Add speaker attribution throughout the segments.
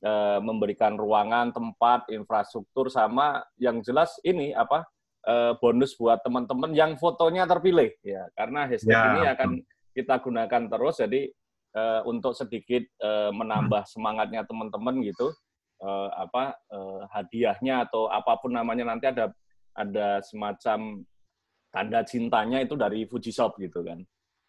Speaker 1: Eh, memberikan ruangan, tempat, infrastruktur sama yang jelas ini apa eh, bonus buat teman-teman yang fotonya terpilih ya karena hashtag ya. ini akan kita gunakan terus jadi eh, untuk sedikit menambah semangatnya teman-teman gitu apa hadiahnya atau apapun namanya nanti ada ada semacam tanda cintanya itu dari Fuji Shop gitu kan.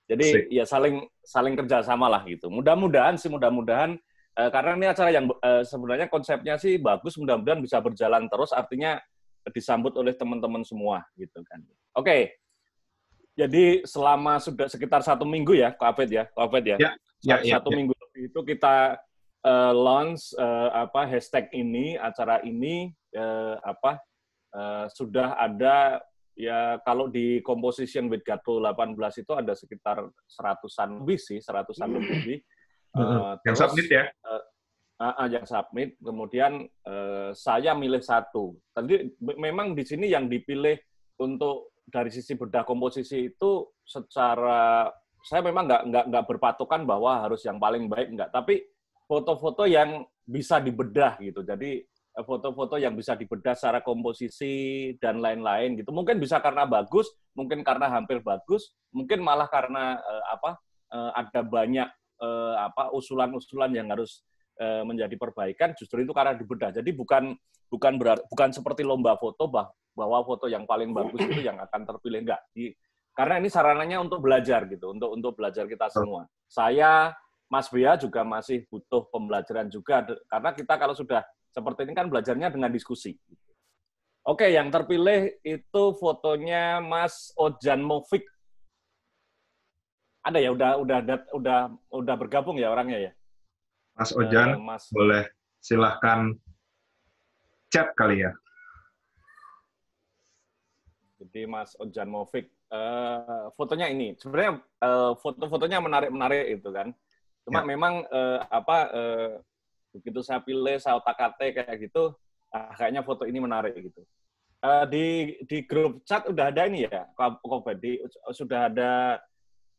Speaker 1: Jadi Sik. ya saling saling kerjasama lah gitu. Mudah-mudahan sih mudah-mudahan Uh, karena ini acara yang uh, sebenarnya konsepnya sih bagus, mudah-mudahan bisa berjalan terus, artinya disambut oleh teman-teman semua gitu kan. Oke, okay. jadi selama sudah sekitar satu minggu ya, Covid ya, Covid ya, ya, ya, satu ya. ya. minggu itu kita uh, launch uh, apa hashtag ini, acara ini uh, apa uh, sudah ada ya kalau di composition with Gato 18 itu ada sekitar seratusan lebih sih, seratusan lebih Uh, yang submit ya? Uh, uh, yang submit, kemudian uh, saya milih satu. Tadi memang di sini yang dipilih untuk dari sisi bedah komposisi itu secara saya memang nggak nggak nggak berpatokan bahwa harus yang paling baik nggak, tapi foto-foto yang bisa dibedah gitu. Jadi foto-foto yang bisa dibedah secara komposisi dan lain-lain gitu. Mungkin bisa karena bagus, mungkin karena hampir bagus, mungkin malah karena uh, apa uh, ada banyak eh, apa usulan-usulan yang harus eh, menjadi perbaikan justru itu karena dibedah. Jadi bukan bukan berat, bukan seperti lomba foto bah, bahwa foto yang paling bagus itu yang akan terpilih enggak. Di, karena ini sarananya untuk belajar gitu, untuk untuk belajar kita semua. Saya Mas Bia juga masih butuh pembelajaran juga karena kita kalau sudah seperti ini kan belajarnya dengan diskusi. Oke, yang terpilih itu fotonya Mas Ojan Mofik ada ya udah udah udah udah bergabung ya orangnya ya. Mas Ojan, uh, Mas... boleh
Speaker 2: silahkan chat kali ya.
Speaker 1: Jadi Mas Ojan Mofik uh, eh, fotonya ini sebenarnya uh, foto-fotonya menarik-menarik itu kan. Cuma ya. memang uh, apa uh, begitu saya pilih, saya otak-atik kayak gitu, uh, kayaknya foto ini menarik gitu. Uh, di di grup chat udah ada ini ya, di sudah ada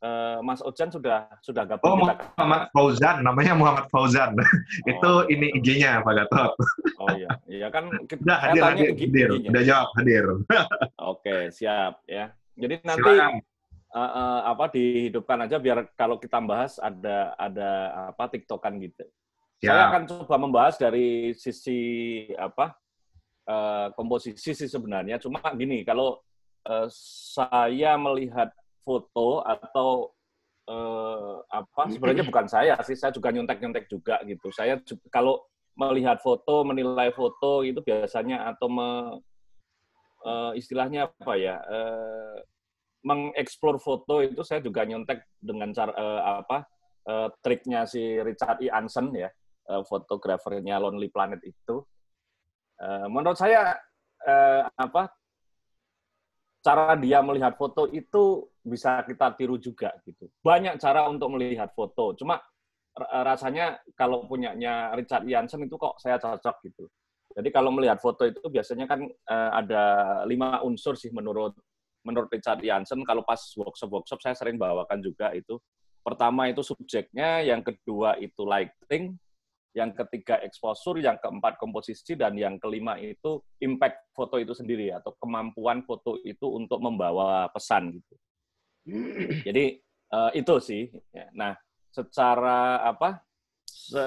Speaker 1: Eh, Mas Ojan sudah sudah gabung. Oh, kita.
Speaker 2: Muhammad Fauzan, namanya Muhammad Fauzan. Oh, itu iya. ini IG-nya Pak Gatot. oh
Speaker 1: iya, iya kan kita nah, hadir, hadir, hadir. udah
Speaker 2: jawab hadir.
Speaker 1: Oke, siap ya. Jadi nanti uh, uh, apa dihidupkan aja biar kalau kita bahas ada ada apa tiktokan gitu. Siap. Ya. Saya akan coba membahas dari sisi apa uh, komposisi sih sebenarnya. Cuma gini, kalau saya melihat foto atau uh, apa sebenarnya bukan saya sih saya juga nyontek-nyontek juga gitu saya kalau melihat foto menilai foto itu biasanya atau me, uh, istilahnya apa ya uh, mengeksplor foto itu saya juga nyontek dengan cara uh, apa uh, triknya si Richard E. Anson ya uh, fotografernya Lonely Planet itu uh, menurut saya uh, apa cara dia melihat foto itu bisa kita tiru juga gitu. Banyak cara untuk melihat foto. Cuma eh, rasanya kalau punyanya Richard Jansen itu kok saya cocok gitu. Jadi kalau melihat foto itu biasanya kan uh, ada lima unsur sih menurut menurut Richard Jansen. Kalau pas workshop-workshop saya sering bawakan juga itu. Pertama itu subjeknya, yang kedua itu lighting, yang ketiga exposure, yang keempat komposisi, dan yang kelima itu impact foto itu sendiri atau kemampuan foto itu untuk membawa pesan gitu. Jadi uh, itu sih. Ya. Nah, secara apa? Se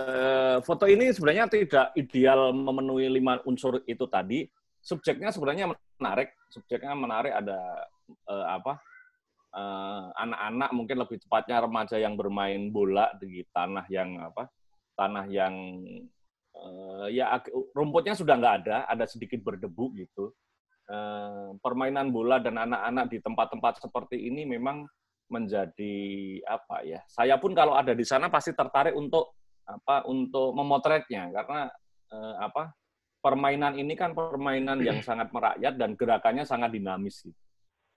Speaker 1: foto ini sebenarnya tidak ideal memenuhi lima unsur itu tadi. Subjeknya sebenarnya menarik. Subjeknya menarik ada uh, apa? Eh, anak-anak uh, mungkin lebih tepatnya remaja yang bermain bola di tanah yang apa? tanah yang uh, ya rumputnya sudah nggak ada, ada sedikit berdebu gitu. Uh, permainan bola dan anak-anak di tempat-tempat seperti ini memang menjadi apa ya? Saya pun kalau ada di sana pasti tertarik untuk apa? Untuk memotretnya karena uh, apa? Permainan ini kan permainan yang sangat merakyat dan gerakannya sangat dinamis.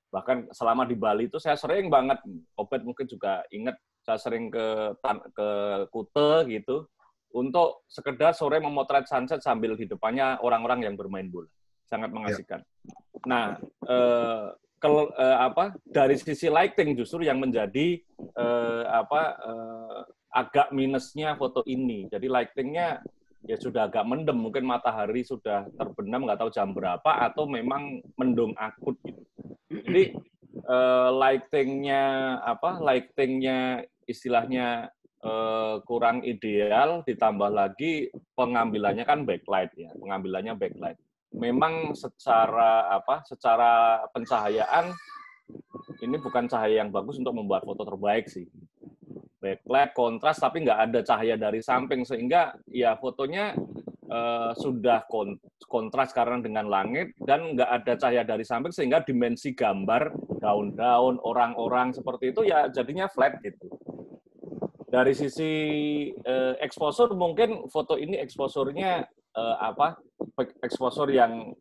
Speaker 1: Bahkan selama di Bali itu saya sering banget, Obet mungkin juga ingat saya sering ke ke Kute gitu untuk sekedar sore memotret sunset sambil di depannya orang-orang yang bermain bola. Sangat mengasihkan. Ya. Nah, eh, ke, eh, apa dari sisi lighting justru yang menjadi eh, apa eh, agak minusnya foto ini. Jadi lightingnya ya sudah agak mendem, mungkin matahari sudah terbenam nggak tahu jam berapa atau memang mendung akut gitu. Jadi eh, lightingnya apa lightingnya istilahnya uh, kurang ideal, ditambah lagi pengambilannya kan backlight ya, pengambilannya backlight. Memang secara apa? Secara pencahayaan ini bukan cahaya yang bagus untuk membuat foto terbaik sih. Backlight, kontras, tapi nggak ada cahaya dari samping sehingga ya fotonya uh, sudah kontras karena dengan langit dan nggak ada cahaya dari samping sehingga dimensi gambar daun-daun orang-orang seperti itu ya jadinya flat gitu dari sisi uh, exposure mungkin foto ini eksposurnya uh, eh, apa? Eksposur yang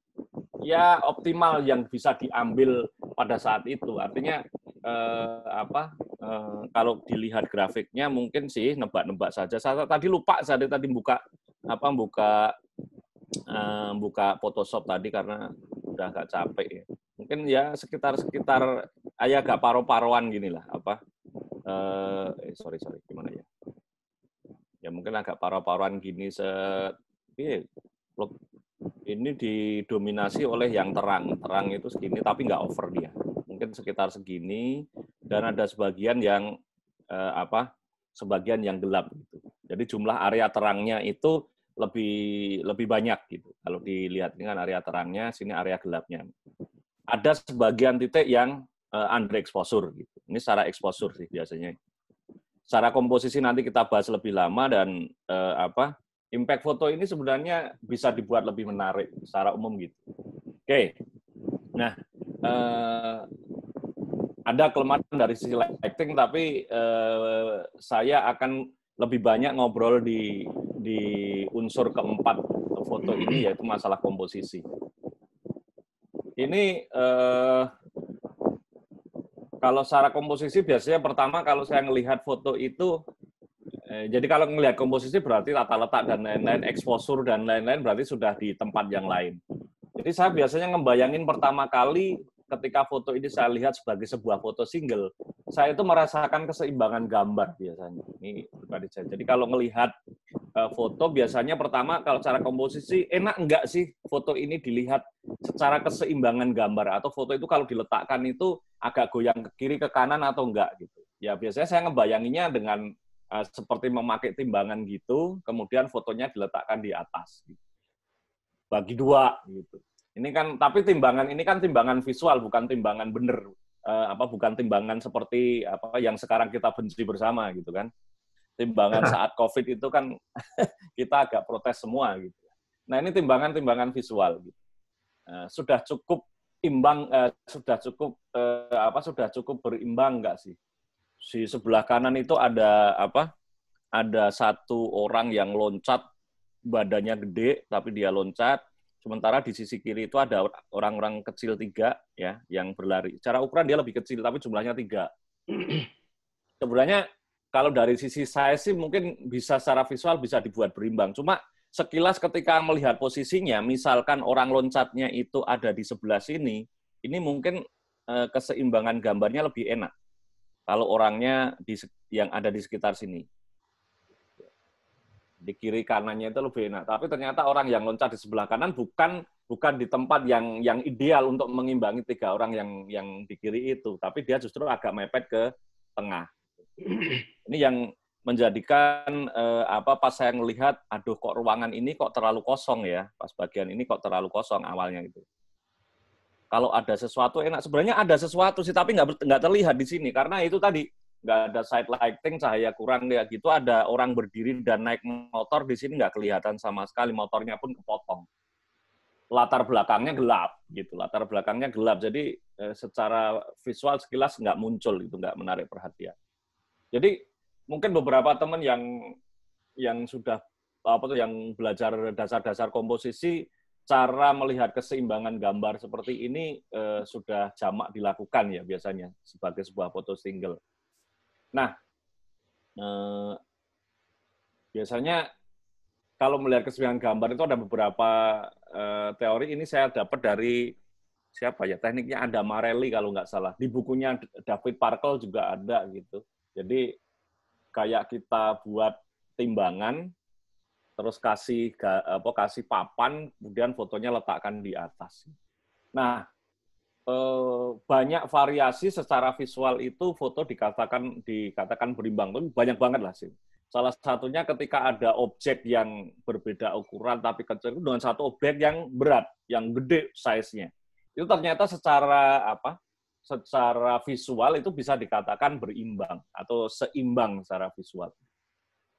Speaker 1: ya optimal yang bisa diambil pada saat itu. Artinya uh, apa? Uh, kalau dilihat grafiknya mungkin sih nebak-nebak saja. Saya tadi lupa saya tadi buka apa buka uh, buka Photoshop tadi karena udah agak capek ya. Mungkin ya sekitar-sekitar ayah ya, agak paro-paroan gini lah apa Eh, eh, sorry sorry gimana ya ya mungkin agak parah paruan gini se ini didominasi oleh yang terang terang itu segini tapi nggak over dia mungkin sekitar segini dan ada sebagian yang eh, apa sebagian yang gelap gitu jadi jumlah area terangnya itu lebih lebih banyak gitu kalau dilihat ini kan area terangnya sini area gelapnya ada sebagian titik yang uh, under exposure gitu ini secara eksposur sih biasanya. Secara komposisi nanti kita bahas lebih lama dan eh, apa impact foto ini sebenarnya bisa dibuat lebih menarik secara umum gitu. Oke, okay. nah eh, ada kelemahan dari sisi lighting, tapi eh, saya akan lebih banyak ngobrol di di unsur keempat foto ini yaitu masalah komposisi. Ini eh, kalau secara komposisi biasanya pertama kalau saya melihat foto itu eh, jadi kalau melihat komposisi berarti tata letak dan lain-lain, exposure dan lain-lain berarti sudah di tempat yang lain. Jadi saya biasanya ngebayangin pertama kali ketika foto ini saya lihat sebagai sebuah foto single, saya itu merasakan keseimbangan gambar biasanya. Ini pribadi saya. Jadi kalau melihat eh, foto biasanya pertama kalau cara komposisi enak enggak sih foto ini dilihat secara keseimbangan gambar atau foto itu kalau diletakkan itu agak goyang ke kiri ke kanan atau enggak gitu. Ya biasanya saya ngebayanginya dengan uh, seperti memakai timbangan gitu, kemudian fotonya diletakkan di atas. Gitu. Bagi dua gitu. Ini kan tapi timbangan ini kan timbangan visual bukan timbangan bener uh, apa bukan timbangan seperti apa yang sekarang kita benci bersama gitu kan. Timbangan iya. saat Covid itu kan kita agak protes semua gitu. Nah, ini timbangan-timbangan visual gitu. Eh, sudah cukup imbang uh, sudah cukup uh, apa sudah cukup berimbang nggak sih si sebelah kanan itu ada apa ada satu orang yang loncat badannya gede tapi dia loncat sementara di sisi kiri itu ada orang-orang kecil tiga ya yang berlari cara ukuran dia lebih kecil tapi jumlahnya tiga sebenarnya kalau dari sisi saya sih mungkin bisa secara visual bisa dibuat berimbang cuma sekilas ketika melihat posisinya, misalkan orang loncatnya itu ada di sebelah sini, ini mungkin eh, keseimbangan gambarnya lebih enak kalau orangnya di, yang ada di sekitar sini. Di kiri kanannya itu lebih enak. Tapi ternyata orang yang loncat di sebelah kanan bukan bukan di tempat yang yang ideal untuk mengimbangi tiga orang yang yang di kiri itu, tapi dia justru agak mepet ke tengah. Ini yang menjadikan eh, apa pas saya melihat aduh kok ruangan ini kok terlalu kosong ya pas bagian ini kok terlalu kosong awalnya itu kalau ada sesuatu enak sebenarnya ada sesuatu sih tapi nggak nggak terlihat di sini karena itu tadi nggak ada side lighting cahaya kurang ya gitu ada orang berdiri dan naik motor di sini nggak kelihatan sama sekali motornya pun kepotong latar belakangnya gelap gitu latar belakangnya gelap jadi eh, secara visual sekilas nggak muncul itu nggak menarik perhatian jadi mungkin beberapa teman yang yang sudah apa tuh yang belajar dasar-dasar komposisi cara melihat keseimbangan gambar seperti ini eh, sudah jamak dilakukan ya biasanya sebagai sebuah foto single. Nah, eh, biasanya kalau melihat keseimbangan gambar itu ada beberapa eh, teori ini saya dapat dari siapa ya tekniknya ada Marelli kalau nggak salah di bukunya David Parkel juga ada gitu. Jadi kayak kita buat timbangan terus kasih apa kasih papan kemudian fotonya letakkan di atas. Nah, eh, banyak variasi secara visual itu foto dikatakan dikatakan berimbang tuh banyak banget lah sih. Salah satunya ketika ada objek yang berbeda ukuran tapi kecil dengan satu objek yang berat, yang gede size-nya. Itu ternyata secara apa? secara visual itu bisa dikatakan berimbang atau seimbang secara visual.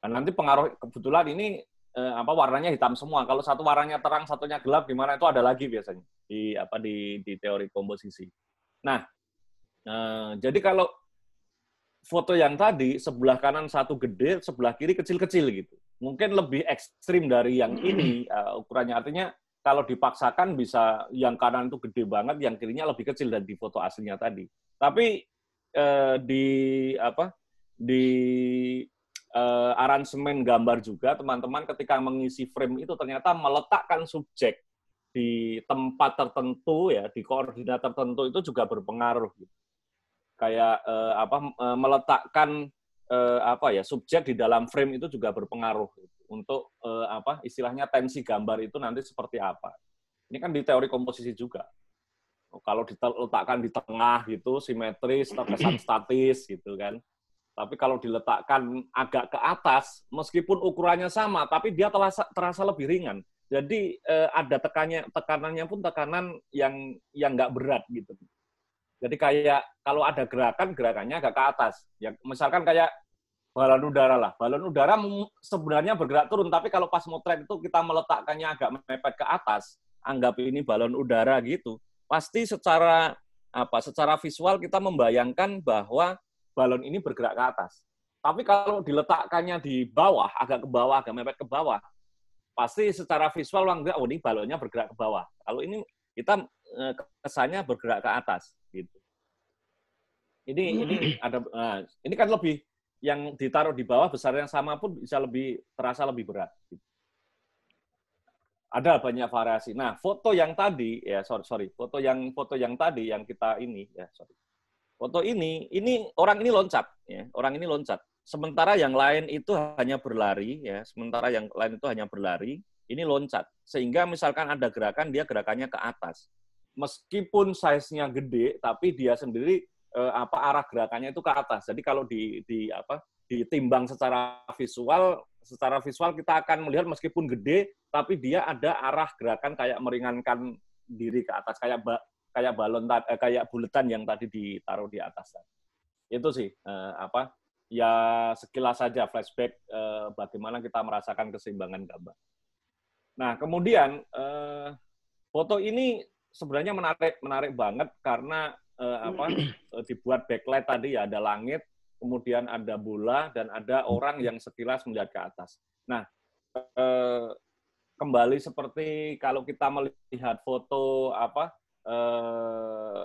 Speaker 1: Nah, nanti pengaruh kebetulan ini eh, apa warnanya hitam semua. Kalau satu warnanya terang, satunya gelap, gimana itu ada lagi biasanya di apa di, di teori komposisi. Nah, eh, jadi kalau foto yang tadi sebelah kanan satu gede, sebelah kiri kecil-kecil gitu. Mungkin lebih ekstrim dari yang ini uh, ukurannya. Artinya kalau dipaksakan bisa yang kanan itu gede banget, yang kirinya lebih kecil dan di foto aslinya tadi. Tapi eh, di apa di eh, aransemen gambar juga teman-teman ketika mengisi frame itu ternyata meletakkan subjek di tempat tertentu ya di koordinat tertentu itu juga berpengaruh gitu. kayak eh, apa eh, meletakkan eh, apa ya subjek di dalam frame itu juga berpengaruh gitu untuk eh, apa istilahnya tensi gambar itu nanti seperti apa. Ini kan di teori komposisi juga. Kalau diletakkan di tengah gitu simetris terkesan statis gitu kan. Tapi kalau diletakkan agak ke atas meskipun ukurannya sama tapi dia terasa, terasa lebih ringan. Jadi eh, ada tekannya tekanannya pun tekanan yang yang nggak berat gitu. Jadi kayak kalau ada gerakan gerakannya agak ke atas. Ya misalkan kayak balon udara lah. Balon udara sebenarnya bergerak turun, tapi kalau pas motret itu kita meletakkannya agak mepet ke atas, anggap ini balon udara gitu. Pasti secara apa? Secara visual kita membayangkan bahwa balon ini bergerak ke atas. Tapi kalau diletakkannya di bawah, agak ke bawah, agak mepet ke bawah, pasti secara visual orang oh ini balonnya bergerak ke bawah. Kalau ini kita eh, kesannya bergerak ke atas gitu. Ini ini hmm. ada eh, ini kan lebih yang ditaruh di bawah besar yang sama pun bisa lebih terasa lebih berat. Ada banyak variasi. Nah, foto yang tadi ya sorry sorry, foto yang foto yang tadi yang kita ini ya sorry. Foto ini ini orang ini loncat ya, orang ini loncat. Sementara yang lain itu hanya berlari ya, sementara yang lain itu hanya berlari, ini loncat. Sehingga misalkan ada gerakan dia gerakannya ke atas. Meskipun size-nya gede tapi dia sendiri eh, apa arah gerakannya itu ke atas. Jadi kalau di di apa ditimbang secara visual, secara visual kita akan melihat meskipun gede tapi dia ada arah gerakan kayak meringankan diri ke atas kayak ba, kayak balon eh, kayak buletan yang tadi ditaruh di atas. Itu sih eh, apa ya sekilas saja flashback eh, bagaimana kita merasakan keseimbangan gambar. Nah, kemudian eh, foto ini sebenarnya menarik menarik banget karena uh, apa eh, dibuat backlight tadi ya ada langit, kemudian ada bola dan ada orang yang sekilas melihat ke atas. Nah, uh, kembali seperti kalau kita melihat foto apa uh,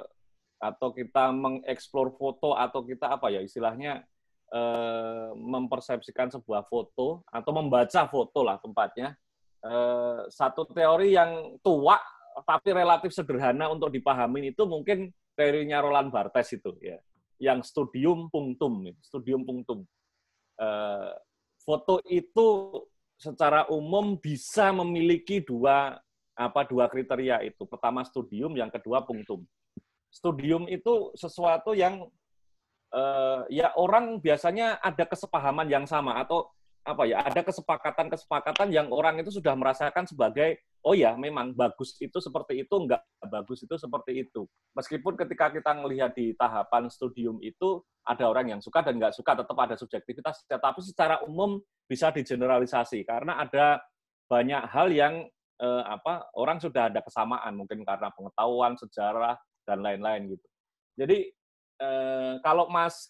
Speaker 1: atau kita mengeksplor foto atau kita apa ya istilahnya uh, mempersepsikan sebuah foto atau membaca foto lah tempatnya uh, satu teori yang tua tapi relatif sederhana untuk dipahami itu mungkin teorinya Roland Barthes itu ya yang studium punctum studium punctum eh, foto itu secara umum bisa memiliki dua apa dua kriteria itu pertama studium yang kedua punctum studium itu sesuatu yang eh, ya orang biasanya ada kesepahaman yang sama atau apa ya ada kesepakatan-kesepakatan yang orang itu sudah merasakan sebagai oh ya memang bagus itu seperti itu, enggak bagus itu seperti itu. Meskipun ketika kita melihat di tahapan studium itu ada orang yang suka dan enggak suka, tetap ada subjektivitas, tetapi secara umum bisa digeneralisasi karena ada banyak hal yang eh, apa orang sudah ada kesamaan mungkin karena pengetahuan, sejarah dan lain-lain gitu. Jadi eh, kalau Mas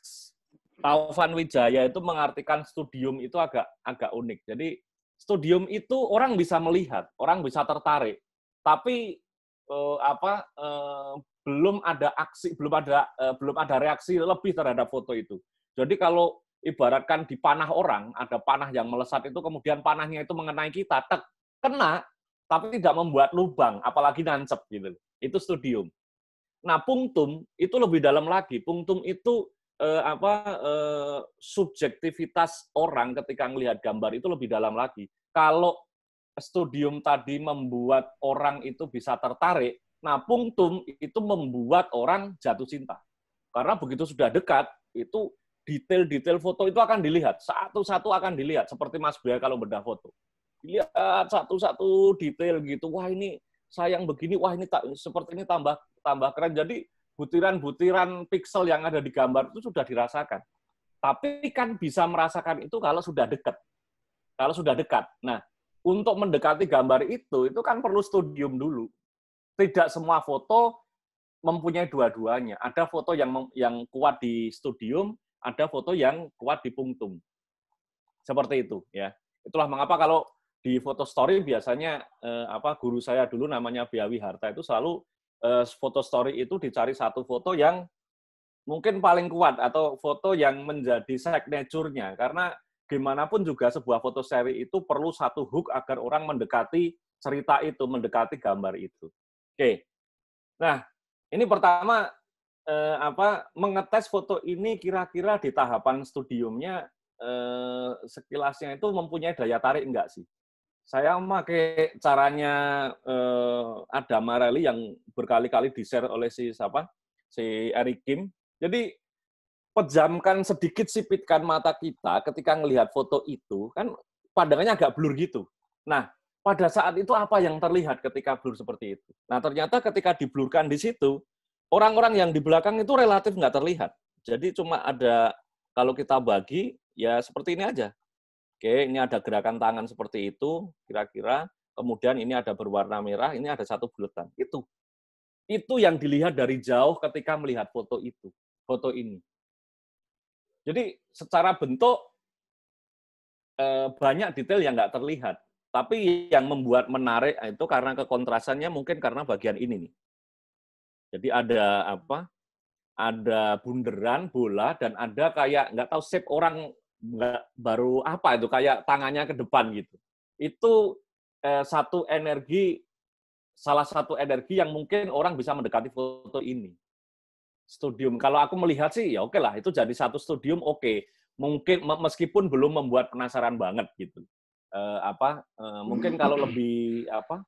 Speaker 1: Taufan Wijaya itu mengartikan studium itu agak agak unik. Jadi studium itu orang bisa melihat, orang bisa tertarik, tapi eh, apa eh, belum ada aksi, belum ada eh, belum ada reaksi lebih terhadap foto itu. Jadi kalau ibaratkan di panah orang, ada panah yang melesat itu kemudian panahnya itu mengenai kita, tek, kena, tapi tidak membuat lubang, apalagi nancep gitu. Itu studium. Nah, pungtum itu lebih dalam lagi. Pungtum itu eh, apa eh, subjektivitas orang ketika melihat gambar itu lebih dalam lagi. Kalau studium tadi membuat orang itu bisa tertarik, nah pungtum itu membuat orang jatuh cinta. Karena begitu sudah dekat, itu detail-detail foto itu akan dilihat. Satu-satu akan dilihat, seperti Mas Bia kalau bedah foto. Dilihat satu-satu detail gitu. Wah ini sayang begini, wah ini seperti ini tambah tambah keren. Jadi butiran-butiran pixel yang ada di gambar itu sudah dirasakan. Tapi kan bisa merasakan itu kalau sudah dekat. Kalau sudah dekat. Nah, untuk mendekati gambar itu, itu kan perlu studium dulu. Tidak semua foto mempunyai dua-duanya. Ada foto yang yang kuat di studium, ada foto yang kuat di punktum. Seperti itu, ya. Itulah mengapa kalau di foto story biasanya eh, apa guru saya dulu namanya Biawi Harta itu selalu Eh, foto story itu dicari satu foto yang mungkin paling kuat atau foto yang menjadi signature-nya karena gimana pun juga sebuah foto seri itu perlu satu hook agar orang mendekati cerita itu, mendekati gambar itu. Oke. Nah, ini pertama eh, apa mengetes foto ini kira-kira di tahapan studiumnya eh, sekilasnya itu mempunyai daya tarik enggak sih? saya memakai caranya eh, ada Marelli yang berkali-kali di-share oleh si siapa? Si Eric Kim. Jadi pejamkan sedikit sipitkan mata kita ketika melihat foto itu kan pandangannya agak blur gitu. Nah, pada saat itu apa yang terlihat ketika blur seperti itu? Nah, ternyata ketika diblurkan di situ, orang-orang yang di belakang itu relatif nggak terlihat. Jadi cuma ada kalau kita bagi ya seperti ini aja. Oke, ini ada gerakan tangan seperti itu, kira-kira. Kemudian ini ada berwarna merah, ini ada satu bulatan. Itu. Itu yang dilihat dari jauh ketika melihat foto itu, foto ini. Jadi secara bentuk eh, banyak detail yang nggak terlihat. Tapi yang membuat menarik eh, itu karena kekontrasannya mungkin karena bagian ini nih. Jadi ada apa? Ada bunderan bola dan ada kayak nggak tahu shape orang nggak baru apa itu kayak tangannya ke depan gitu itu eh, satu energi salah satu energi yang mungkin orang bisa mendekati foto ini studium kalau aku melihat sih ya oke lah itu jadi satu studium oke mungkin meskipun belum membuat penasaran banget gitu eh, apa eh, mungkin kalau hmm. lebih apa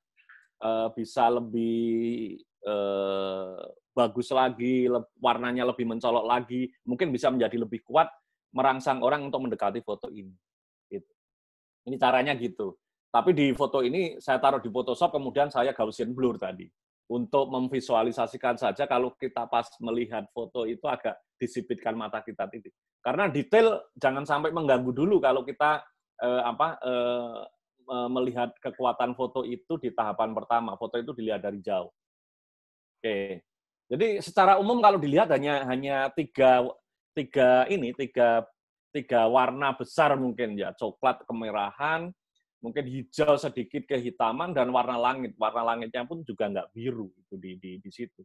Speaker 1: eh, bisa lebih eh, bagus lagi, warnanya lebih mencolok lagi, mungkin bisa menjadi lebih kuat merangsang orang untuk mendekati foto ini. Gitu. Ini caranya gitu. Tapi di foto ini saya taruh di Photoshop, kemudian saya Gaussian blur tadi. Untuk memvisualisasikan saja kalau kita pas melihat foto itu agak disipitkan mata kita titik. Karena detail jangan sampai mengganggu dulu kalau kita eh, apa eh, melihat kekuatan foto itu di tahapan pertama. Foto itu dilihat dari jauh. Oke. Jadi secara umum kalau dilihat hanya hanya tiga tiga ini tiga tiga warna besar mungkin ya coklat kemerahan mungkin hijau sedikit kehitaman dan warna langit warna langitnya pun juga nggak biru itu di di, di situ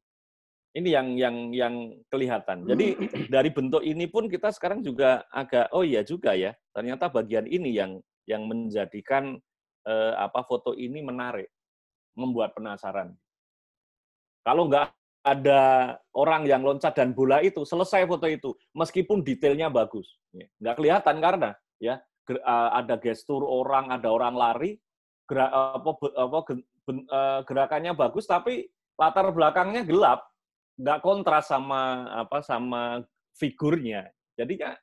Speaker 1: ini yang yang yang kelihatan. Jadi dari bentuk ini pun kita sekarang juga agak oh iya juga ya. Ternyata bagian ini yang yang menjadikan eh, apa foto ini menarik, membuat penasaran. Kalau nggak ada orang yang loncat dan bola itu selesai foto itu meskipun detailnya bagus ya, nggak kelihatan karena ya ada gestur orang ada orang lari gerak, apa, apa, e, gerakannya bagus tapi latar belakangnya gelap nggak kontras sama apa sama figurnya jadinya kan,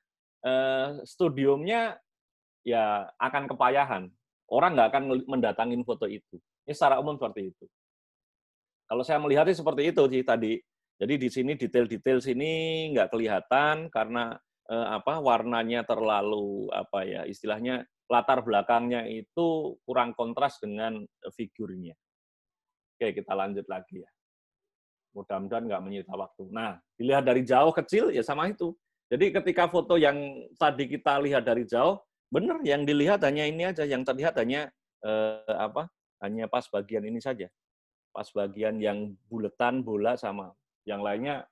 Speaker 1: eh, studiumnya ya akan kepayahan orang nggak akan mendatangin foto itu ini ya, secara umum seperti itu kalau saya melihatnya seperti itu sih tadi. Jadi di sini detail-detail sini nggak kelihatan karena eh, apa warnanya terlalu apa ya istilahnya latar belakangnya itu kurang kontras dengan figurnya. Oke kita lanjut lagi ya. Mudah-mudahan nggak menyita waktu. Nah dilihat dari jauh kecil ya sama itu. Jadi ketika foto yang tadi kita lihat dari jauh benar yang dilihat hanya ini aja yang terlihat hanya eh, apa hanya pas bagian ini saja pas bagian yang buletan bola sama yang lainnya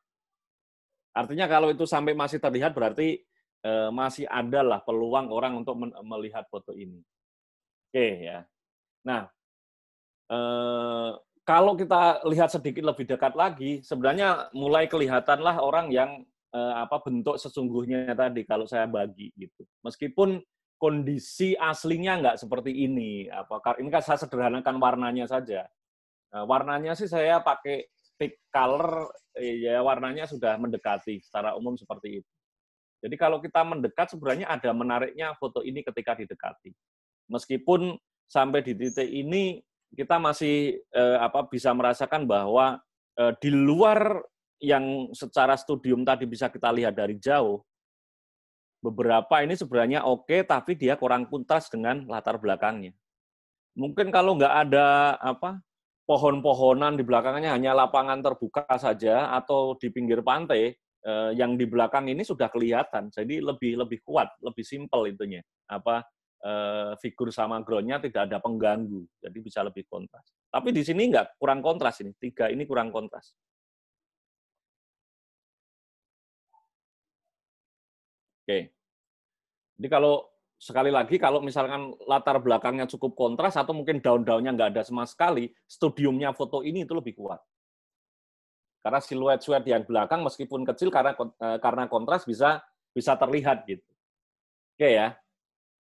Speaker 1: artinya kalau itu sampai masih terlihat berarti eh, masih ada lah peluang orang untuk melihat foto ini oke okay, ya nah eh, kalau kita lihat sedikit lebih dekat lagi sebenarnya mulai kelihatanlah orang yang eh, apa bentuk sesungguhnya tadi kalau saya bagi gitu meskipun kondisi aslinya nggak seperti ini apa ini kan saya sederhanakan warnanya saja Nah, warnanya sih saya pakai pick color, ya warnanya sudah mendekati secara umum seperti itu. Jadi kalau kita mendekat sebenarnya ada menariknya foto ini ketika didekati. Meskipun sampai di titik ini kita masih eh, apa bisa merasakan bahwa eh, di luar yang secara studium tadi bisa kita lihat dari jauh beberapa ini sebenarnya oke okay, tapi dia kurang kontras dengan latar belakangnya. Mungkin kalau nggak ada apa pohon-pohonan di belakangnya hanya lapangan terbuka saja atau di pinggir pantai eh, yang di belakang ini sudah kelihatan jadi lebih lebih kuat lebih simpel intinya. apa eh, figur sama groundnya tidak ada pengganggu jadi bisa lebih kontras tapi di sini enggak kurang kontras ini tiga ini kurang kontras oke jadi kalau sekali lagi kalau misalkan latar belakangnya cukup kontras atau mungkin daun-daunnya nggak ada sama sekali, studiumnya foto ini itu lebih kuat. Karena siluet-siluet yang belakang meskipun kecil karena e, karena kontras bisa bisa terlihat gitu. Oke ya.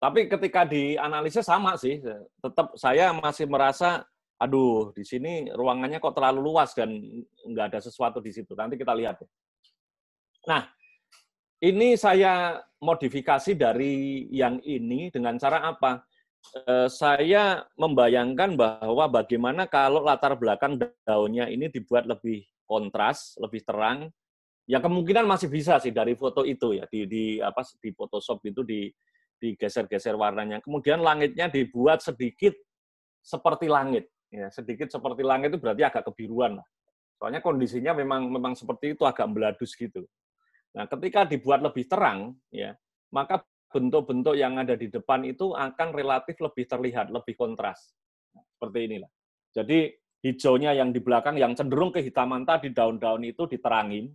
Speaker 1: Tapi ketika dianalisis sama sih, e, tetap saya masih merasa aduh di sini ruangannya kok terlalu luas dan nggak ada sesuatu di situ. Nanti kita lihat. Ya. Nah, ini saya modifikasi dari yang ini dengan cara apa? Eh, saya membayangkan bahwa bagaimana kalau latar belakang daunnya ini dibuat lebih kontras, lebih terang. Ya kemungkinan masih bisa sih dari foto itu ya di, di apa di Photoshop itu di digeser-geser warnanya. Kemudian langitnya dibuat sedikit seperti langit. Ya, sedikit seperti langit itu berarti agak kebiruan lah. Soalnya kondisinya memang memang seperti itu agak meladus gitu. Nah, ketika dibuat lebih terang, ya, maka bentuk-bentuk yang ada di depan itu akan relatif lebih terlihat, lebih kontras. Nah, seperti inilah. Jadi hijaunya yang di belakang yang cenderung kehitaman tadi daun-daun itu diterangin.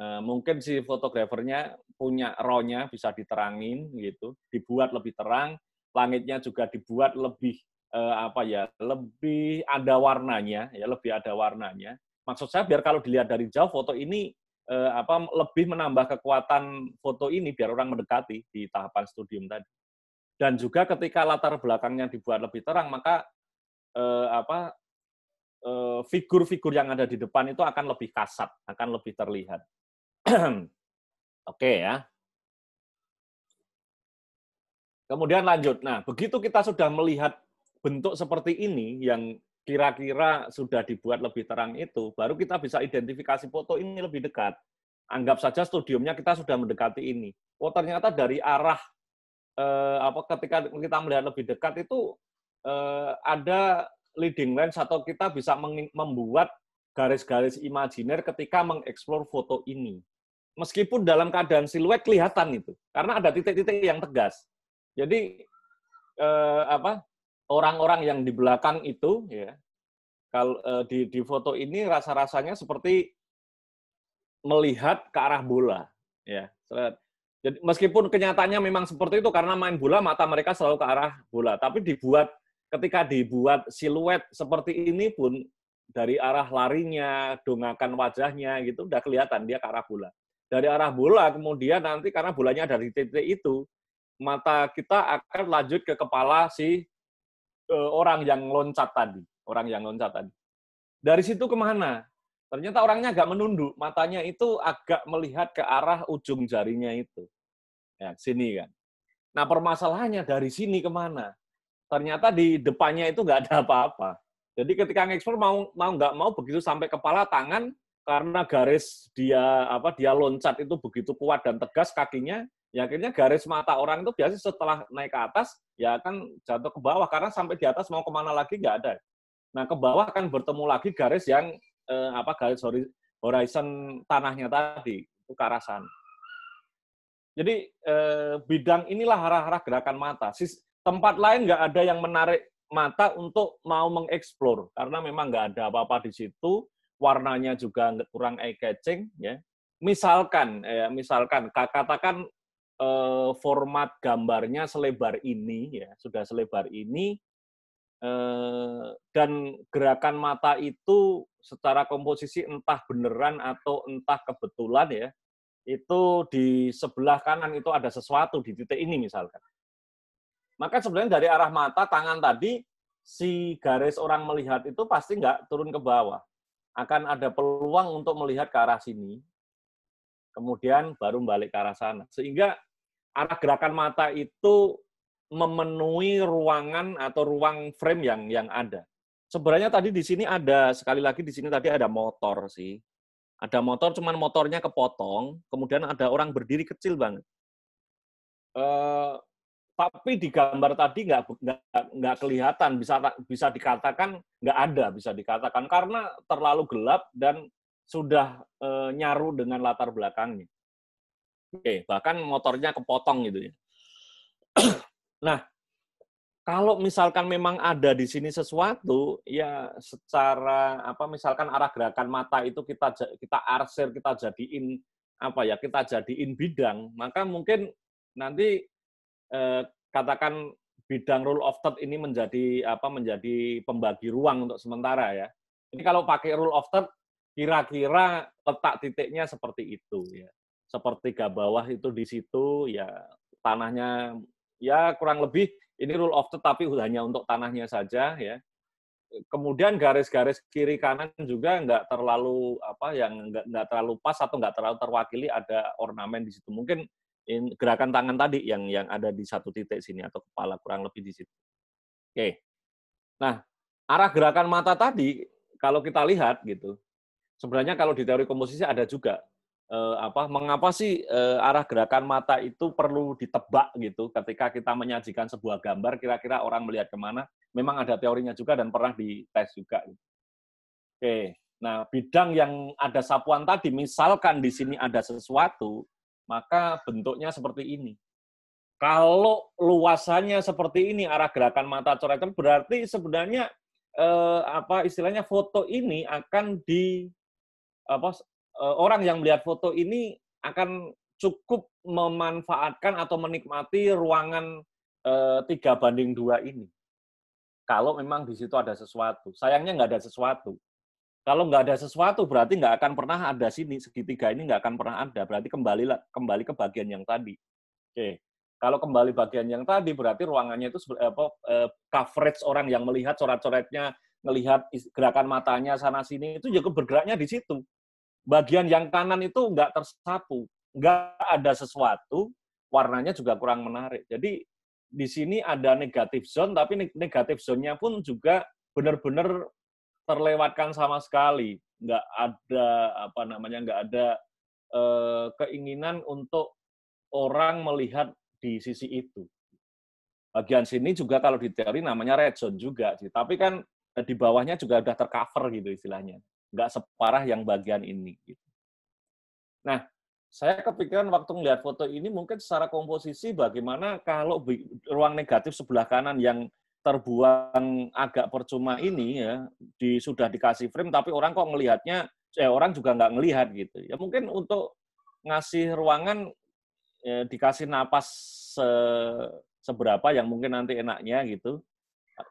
Speaker 1: Eh, mungkin si fotografernya punya rohnya bisa diterangin gitu, dibuat lebih terang, langitnya juga dibuat lebih eh, apa ya, lebih ada warnanya, ya lebih ada warnanya. Maksud saya biar kalau dilihat dari jauh foto ini eh, apa lebih menambah kekuatan foto ini biar orang mendekati di tahapan studium tadi. Dan juga ketika latar belakangnya dibuat lebih terang, maka eh, apa eh, figur-figur eh, yang ada di depan itu akan lebih kasat, akan lebih terlihat. Oke okay, ya. Kemudian lanjut. Nah, begitu kita sudah melihat bentuk seperti ini yang kira-kira sudah dibuat lebih terang itu, baru kita bisa identifikasi foto ini lebih dekat. Anggap saja studiumnya kita sudah mendekati ini. Oh ternyata dari arah eh, apa ketika kita melihat lebih dekat itu eh, ada leading lens atau kita bisa membuat garis-garis imajiner ketika mengeksplor foto ini. Meskipun dalam keadaan siluet kelihatan itu, karena ada titik-titik yang tegas. Jadi eh, apa orang-orang yang di belakang itu ya kalau eh, di di foto ini rasa-rasanya seperti melihat ke arah bola ya. Jadi meskipun kenyataannya memang seperti itu karena main bola mata mereka selalu ke arah bola, tapi dibuat ketika dibuat siluet seperti ini pun dari arah larinya, dongakan wajahnya gitu udah kelihatan dia ke arah bola. Dari arah bola kemudian nanti karena bolanya dari titik itu, mata kita akan lanjut ke kepala si orang yang loncat tadi, orang yang loncat tadi. Dari situ kemana? Ternyata orangnya agak menunduk, matanya itu agak melihat ke arah ujung jarinya itu. Ya, sini kan. Nah permasalahannya dari sini kemana? Ternyata di depannya itu nggak ada apa-apa. Jadi ketika ngeksplor mau mau nggak mau begitu sampai kepala tangan karena garis dia apa dia loncat itu begitu kuat dan tegas kakinya ya akhirnya garis mata orang itu biasanya setelah naik ke atas ya akan jatuh ke bawah karena sampai di atas mau kemana lagi nggak ada nah ke bawah akan bertemu lagi garis yang eh, apa garis horizon tanahnya tadi itu karasan jadi eh, bidang inilah arah-arah gerakan mata tempat lain nggak ada yang menarik mata untuk mau mengeksplor karena memang nggak ada apa-apa di situ warnanya juga kurang eye catching ya misalkan ya, misalkan katakan eh, format gambarnya selebar ini ya sudah selebar ini eh, dan gerakan mata itu secara komposisi entah beneran atau entah kebetulan ya itu di sebelah kanan itu ada sesuatu di titik ini misalkan maka sebenarnya dari arah mata tangan tadi si garis orang melihat itu pasti nggak turun ke bawah. Akan ada peluang untuk melihat ke arah sini, kemudian baru balik ke arah sana. Sehingga arah gerakan mata itu memenuhi ruangan atau ruang frame yang yang ada. Sebenarnya tadi di sini ada sekali lagi di sini tadi ada motor sih. Ada motor cuman motornya kepotong, kemudian ada orang berdiri kecil banget. Uh, tapi di gambar tadi nggak nggak kelihatan bisa bisa dikatakan nggak ada bisa dikatakan karena terlalu gelap dan sudah e, nyaru dengan latar belakangnya. Oke, bahkan motornya kepotong gitu ya. nah, kalau misalkan memang ada di sini sesuatu, ya secara apa misalkan arah gerakan mata itu kita kita arsir, kita jadiin apa ya, kita jadiin bidang, maka mungkin nanti eh, katakan bidang rule of third ini menjadi apa menjadi pembagi ruang untuk sementara ya. Ini kalau pakai rule of third kira-kira letak titiknya seperti itu ya sepertiga bawah itu di situ ya tanahnya ya kurang lebih ini rule of tetapi hanya untuk tanahnya saja ya kemudian garis-garis kiri kanan juga nggak terlalu apa yang nggak, nggak terlalu pas atau nggak terlalu terwakili ada ornamen di situ mungkin in, gerakan tangan tadi yang yang ada di satu titik sini atau kepala kurang lebih di situ oke nah arah gerakan mata tadi kalau kita lihat gitu sebenarnya kalau di teori komposisi ada juga eh, apa mengapa sih eh, arah gerakan mata itu perlu ditebak gitu ketika kita menyajikan sebuah gambar kira-kira orang melihat kemana memang ada teorinya juga dan pernah dites juga gitu. oke nah bidang yang ada sapuan tadi misalkan di sini ada sesuatu maka bentuknya seperti ini kalau luasannya seperti ini arah gerakan mata coretan berarti sebenarnya eh, apa istilahnya foto ini akan di apa Eh, orang yang melihat foto ini akan cukup memanfaatkan atau menikmati ruangan eh, tiga banding dua ini. Kalau memang di situ ada sesuatu, sayangnya nggak ada sesuatu. Kalau nggak ada sesuatu, berarti nggak akan pernah ada sini segitiga ini nggak akan pernah ada. Berarti kembali kembali ke bagian yang tadi. Oke, kalau kembali bagian yang tadi, berarti ruangannya itu apa, eh, coverage orang yang melihat coret-coretnya, melihat gerakan matanya sana sini itu juga bergeraknya di situ bagian yang kanan itu nggak tersapu, nggak ada sesuatu, warnanya juga kurang menarik. Jadi di sini ada negatif zone, tapi negatif zone-nya pun juga benar-benar terlewatkan sama sekali. Nggak ada apa namanya, nggak ada eh, keinginan untuk orang melihat di sisi itu. Bagian sini juga kalau di teori namanya red zone juga sih, tapi kan eh, di bawahnya juga sudah tercover gitu istilahnya nggak separah yang bagian ini. Gitu. Nah, saya kepikiran waktu melihat foto ini mungkin secara komposisi bagaimana kalau ruang negatif sebelah kanan yang terbuang agak percuma ini ya di sudah dikasih frame tapi orang kok melihatnya eh, orang juga nggak ngelihat gitu ya mungkin untuk ngasih ruangan ya, dikasih napas se, seberapa yang mungkin nanti enaknya gitu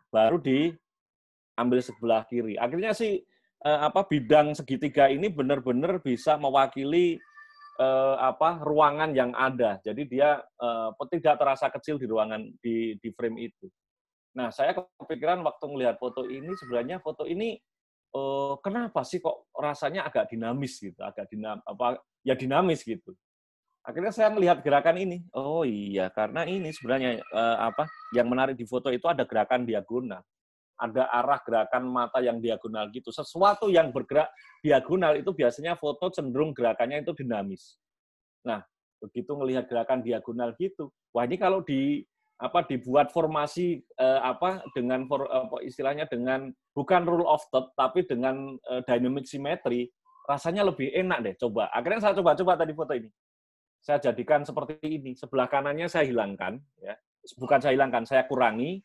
Speaker 1: baru diambil sebelah kiri akhirnya sih eh, apa bidang segitiga ini benar-benar bisa mewakili eh, apa ruangan yang ada. Jadi dia eh, tidak terasa kecil di ruangan di di frame itu. Nah, saya kepikiran waktu melihat foto ini sebenarnya foto ini eh, kenapa sih kok rasanya agak dinamis gitu, agak dinam apa ya dinamis gitu. Akhirnya saya melihat gerakan ini. Oh iya, karena ini sebenarnya eh, apa yang menarik di foto itu ada gerakan diagonal ada arah gerakan mata yang diagonal gitu. Sesuatu yang bergerak diagonal itu biasanya foto cenderung gerakannya itu dinamis. Nah, begitu melihat gerakan diagonal gitu, wah ini kalau di apa dibuat formasi eh, apa dengan for, apa istilahnya dengan bukan rule of third tapi dengan eh, dynamic symmetry rasanya lebih enak deh coba. Akhirnya saya coba-coba tadi foto ini. Saya jadikan seperti ini, sebelah kanannya saya hilangkan ya. Bukan saya hilangkan, saya kurangi,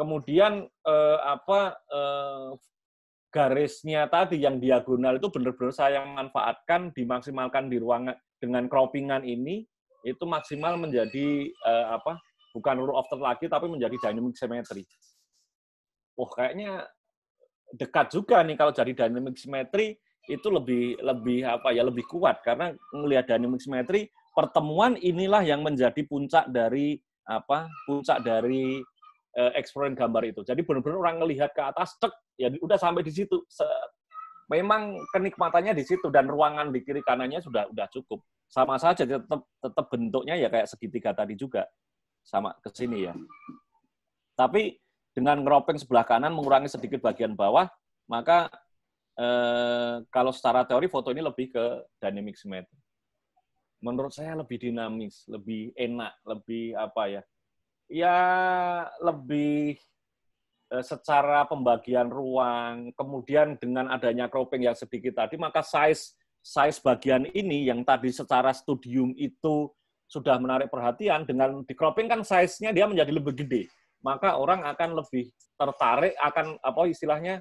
Speaker 1: kemudian eh, apa
Speaker 3: eh,
Speaker 1: garisnya tadi yang diagonal itu benar-benar saya manfaatkan dimaksimalkan di ruangan dengan croppingan ini itu maksimal menjadi eh, apa bukan rule of third lagi tapi menjadi dynamic symmetry. Oh kayaknya dekat juga nih kalau jadi dynamic symmetry itu lebih lebih apa ya lebih kuat karena melihat dynamic symmetry pertemuan inilah yang menjadi puncak dari apa puncak dari uh, gambar itu. Jadi benar-benar orang ngelihat ke atas, cek, ya udah sampai di situ. Memang kenikmatannya di situ dan ruangan di kiri kanannya sudah udah cukup. Sama saja tetap tetap bentuknya ya kayak segitiga tadi juga sama ke sini ya. Tapi dengan ngeropeng sebelah kanan mengurangi sedikit bagian bawah, maka eh, kalau secara teori foto ini lebih ke dynamic symmetry. Menurut saya lebih dinamis, lebih enak, lebih apa ya, ya lebih e, secara pembagian ruang, kemudian dengan adanya cropping yang sedikit tadi, maka size size bagian ini yang tadi secara studium itu sudah menarik perhatian dengan di cropping kan size-nya dia menjadi lebih gede. Maka orang akan lebih tertarik akan apa istilahnya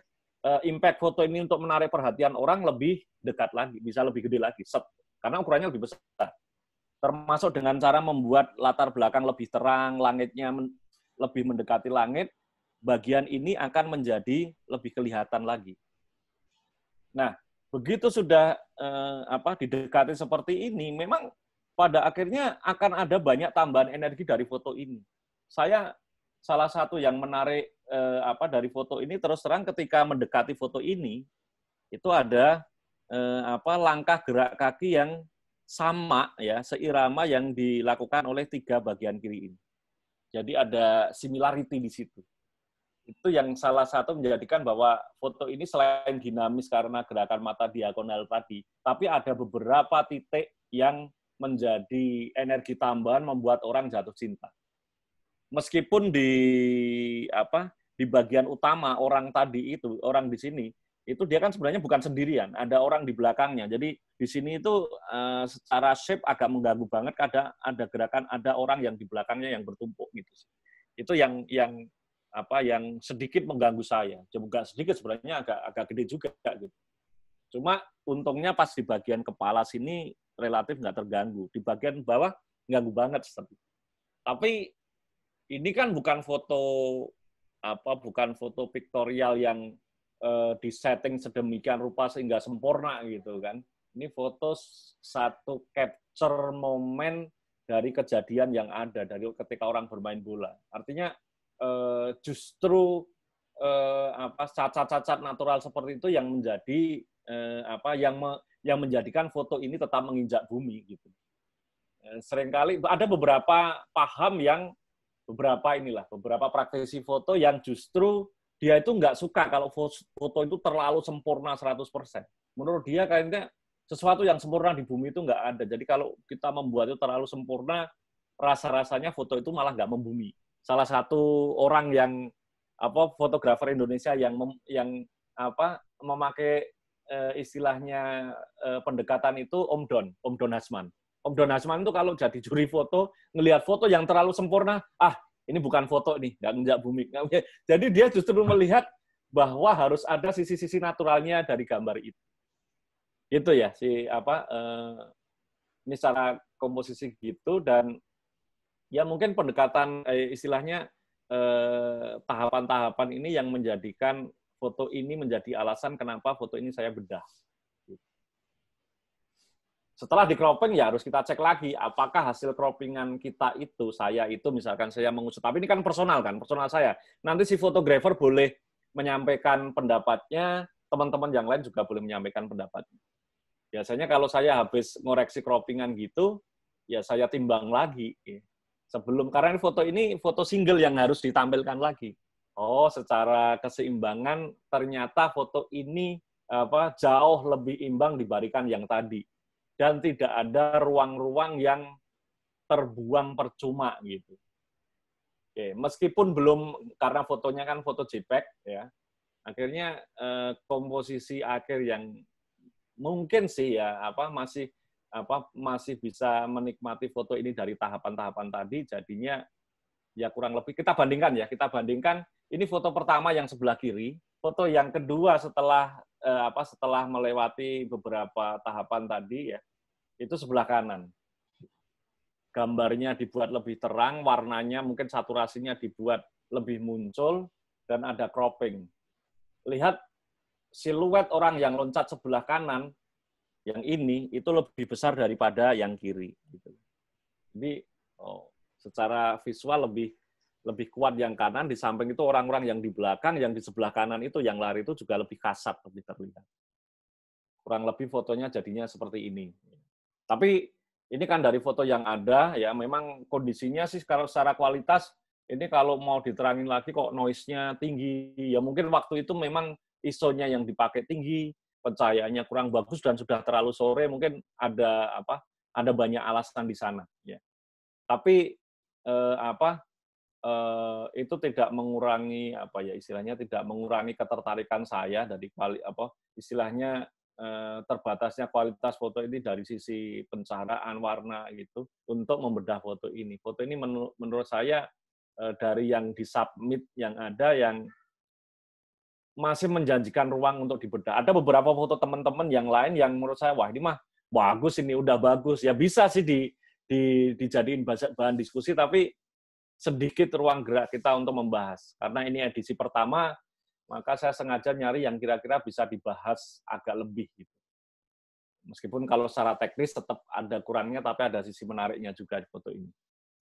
Speaker 1: e, impact foto ini untuk menarik perhatian orang lebih dekat lagi, bisa lebih gede lagi, Karena ukurannya lebih besar termasuk dengan cara membuat latar belakang lebih terang, langitnya men lebih mendekati langit, bagian ini akan menjadi lebih kelihatan lagi. Nah, begitu sudah eh, apa didekati seperti ini, memang pada akhirnya akan ada banyak tambahan energi dari foto ini. Saya salah satu yang menarik eh, apa dari foto ini terus terang ketika mendekati foto ini itu ada eh, apa langkah gerak kaki yang sama ya seirama yang dilakukan oleh tiga bagian kiri ini. Jadi ada similarity di situ. Itu yang salah satu menjadikan bahwa foto ini selain dinamis karena gerakan mata diagonal tadi, tapi ada beberapa titik yang menjadi energi tambahan membuat orang jatuh cinta. Meskipun di apa di bagian utama orang tadi itu, orang di sini itu dia kan sebenarnya bukan sendirian, ada orang di belakangnya. Jadi di sini itu uh, secara shape agak mengganggu banget ada ada gerakan ada orang yang di belakangnya yang bertumpuk gitu sih. Itu yang yang apa yang sedikit mengganggu saya. Cuma nggak sedikit sebenarnya agak agak gede juga gitu. Cuma untungnya pas di bagian kepala sini relatif nggak terganggu. Di bagian bawah ganggu banget tapi. ini kan bukan foto apa bukan foto piktorial yang uh, setting sedemikian rupa sehingga sempurna gitu kan. Ini foto satu capture momen dari kejadian yang ada dari ketika orang bermain bola. Artinya uh, justru uh, apa cacat-cacat natural seperti itu yang menjadi uh, apa yang me, yang menjadikan foto ini tetap menginjak bumi gitu. Seringkali ada beberapa paham yang beberapa inilah beberapa praktisi foto yang justru dia itu nggak suka kalau foto itu terlalu sempurna 100%. Menurut dia kayaknya sesuatu yang sempurna di bumi itu nggak ada. Jadi kalau kita membuatnya terlalu sempurna, rasa-rasanya foto itu malah nggak membumi. Salah satu orang yang apa fotografer Indonesia yang mem, yang apa memakai e, istilahnya e, pendekatan itu Om Don, Om Don Hasman. Om Don Hasman itu kalau jadi juri foto, ngelihat foto yang terlalu sempurna, ah ini bukan foto nih, nggak ngejak bumi. Jadi dia justru melihat bahwa harus ada sisi-sisi naturalnya dari gambar itu. Gitu ya si apa eh, ini secara komposisi gitu dan ya mungkin pendekatan eh, istilahnya eh, tahapan-tahapan ini yang menjadikan foto ini menjadi alasan kenapa foto ini saya bedah setelah di cropping ya harus kita cek lagi apakah hasil croppingan kita itu saya itu misalkan saya mengusut tapi ini kan personal kan, personal saya. Nanti si fotografer boleh menyampaikan pendapatnya, teman-teman yang lain juga boleh menyampaikan pendapatnya. Biasanya kalau saya habis ngoreksi croppingan gitu, ya saya timbang lagi sebelum karena ini foto ini foto single yang harus ditampilkan lagi. Oh, secara keseimbangan ternyata foto ini apa jauh lebih imbang dibandingkan yang tadi dan tidak ada ruang-ruang yang terbuang percuma gitu. Oke, meskipun belum karena fotonya kan foto JPEG ya. Akhirnya eh, komposisi akhir yang mungkin sih ya apa masih apa masih bisa menikmati foto ini dari tahapan-tahapan tadi jadinya ya kurang lebih kita bandingkan ya kita bandingkan ini foto pertama yang sebelah kiri foto yang kedua setelah eh, apa setelah melewati beberapa tahapan tadi ya itu sebelah kanan. Gambarnya dibuat lebih terang, warnanya mungkin saturasinya dibuat lebih muncul, dan ada cropping. Lihat siluet orang yang loncat sebelah kanan, yang ini itu lebih besar daripada yang kiri. Gitu. Jadi oh, secara visual lebih lebih kuat yang kanan, di samping itu orang-orang yang di belakang, yang di sebelah kanan itu yang lari itu juga lebih kasat, lebih terlihat. Kurang lebih fotonya jadinya seperti ini. Tapi ini kan dari foto yang ada ya memang kondisinya sih kalau secara kualitas ini kalau mau diterangin lagi kok noise-nya tinggi. Ya mungkin waktu itu memang ISO-nya yang dipakai tinggi, pencahayaannya kurang bagus dan sudah terlalu sore mungkin ada apa? Ada banyak alasan di sana ya. Tapi eh, apa? Eh, itu tidak mengurangi apa ya istilahnya tidak mengurangi ketertarikan saya dari kuali, apa istilahnya Eh, terbatasnya kualitas foto ini dari sisi pencahayaan warna gitu untuk membedah foto ini. Foto ini menur menurut saya eh, dari yang disubmit yang ada yang masih menjanjikan ruang untuk dibedah. Ada beberapa foto teman-teman yang lain yang menurut saya wah ini mah bagus ini udah bagus ya bisa sih di, di dijadiin bahan diskusi tapi sedikit ruang gerak kita untuk membahas karena ini edisi pertama maka saya sengaja nyari yang kira-kira bisa dibahas agak lebih gitu. Meskipun kalau secara teknis tetap ada kurangnya, tapi ada sisi menariknya juga di foto ini.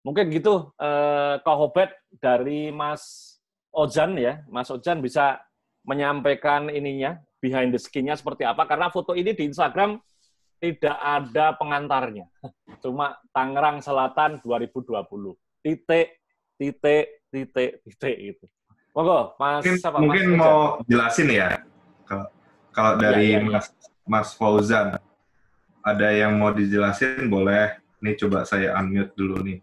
Speaker 1: Mungkin gitu, eh, Kak dari Mas Ojan ya, Mas Ojan bisa menyampaikan ininya, behind the skin-nya seperti apa, karena foto ini di Instagram tidak ada pengantarnya. Cuma Tangerang Selatan 2020. Titik, titik, titik, titik itu. Monggo, Mas mungkin, siapa? Mungkin mas mau
Speaker 2: jelasin ya. Kalau, kalau iya, dari ya, ya, Mas Mas Fauzan ada yang mau dijelasin boleh. Ini coba saya unmute dulu nih.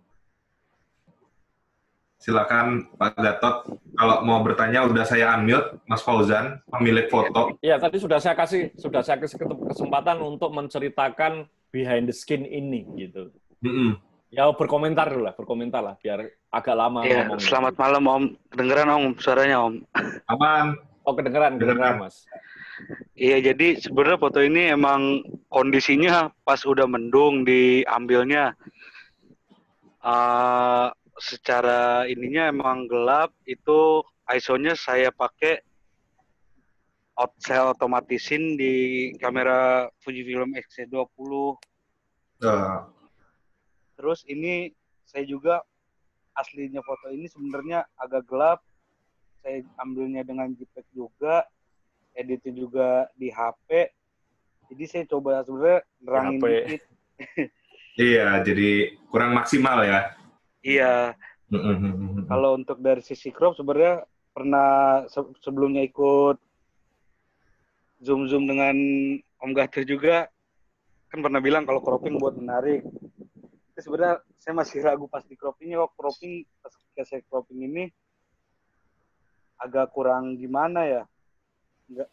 Speaker 2: Silakan Pak Gatot, kalau mau bertanya udah saya unmute Mas Fauzan, pemilik foto.
Speaker 1: Iya, tadi sudah saya kasih sudah saya kasih kesempatan untuk menceritakan behind the skin ini gitu. Mm -mm. Ya berkomentar dulu lah, berkomentar lah, biar
Speaker 4: agak lama. Iya, selamat malam Om. Kedengeran Om suaranya Om? Aman. Oh kedengeran, kedengeran Mas. Iya, jadi sebenarnya foto ini emang kondisinya pas udah mendung diambilnya. Uh, secara ininya emang gelap itu ISO-nya saya pakai out otomatisin di kamera Fujifilm xc 20 Uh Terus ini saya juga aslinya foto ini sebenarnya agak gelap. Saya ambilnya dengan JPEG juga, edit juga di HP. Jadi saya coba sebenarnya nerangin HP. dikit.
Speaker 2: iya, jadi kurang maksimal ya.
Speaker 4: Iya. Kalau untuk dari sisi crop sebenarnya pernah se sebelumnya ikut zoom zoom dengan Om Gater juga kan pernah bilang kalau cropping buat menarik sebenarnya saya masih ragu pas di croppingnya kok cropping pas ketika saya cropping ini agak kurang gimana ya nggak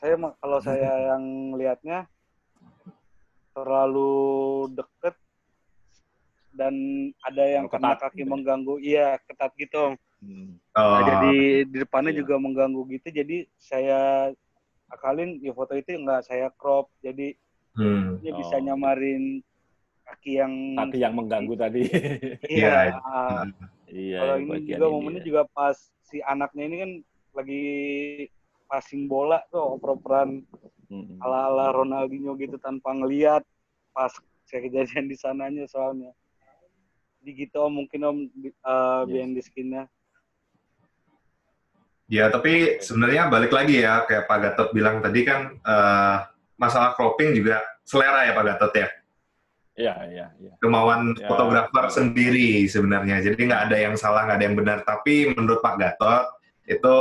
Speaker 4: saya kalau saya yang lihatnya terlalu deket dan ada yang kena kaki gitu. Ya? mengganggu iya ketat gitu
Speaker 3: hmm. Nah, oh. nah, jadi
Speaker 4: di depannya yeah. juga mengganggu gitu jadi saya akalin ya foto itu nggak saya crop jadi
Speaker 3: hmm. bisa oh.
Speaker 4: nyamarin kaki yang kaki yang mengganggu tadi. Iya. Iya.
Speaker 3: iya Kalau iya, ini juga momennya
Speaker 4: iya. juga pas si anaknya ini kan lagi passing bola tuh oper-operan mm-hmm. ala-ala Ronaldinho gitu tanpa ngeliat pas saya kejadian di sananya soalnya. Di gitu om mungkin om uh, yes. di skinnya.
Speaker 2: Eh, ya, tapi sebenarnya balik lagi ya, kayak Pak Gatot bilang tadi kan, uh, masalah cropping juga selera ya Pak Gatot ya?
Speaker 1: Iya, iya, iya.
Speaker 2: Kemauan ya. fotografer sendiri sebenarnya. Jadi nggak ada yang salah, nggak ada yang benar. Tapi menurut Pak Gatot itu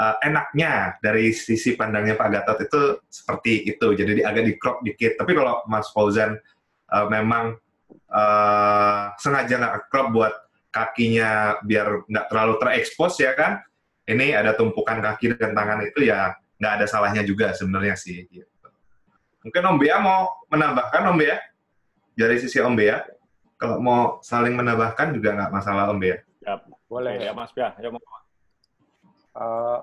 Speaker 2: uh, enaknya dari sisi pandangnya Pak Gatot itu seperti itu. Jadi agak di crop dikit. Tapi kalau Mas Fauzan uh, memang uh, sengaja nggak crop buat kakinya biar nggak terlalu terekspos ya kan. Ini ada tumpukan kaki dan tangan itu ya nggak ada salahnya juga sebenarnya sih. Gitu. Mungkin Om Bia mau menambahkan Om Bia? dari sisi Om Bea, kalau mau saling menambahkan juga nggak masalah Om Bea.
Speaker 1: Ya,
Speaker 5: boleh ya Mas Bea. Ya, uh,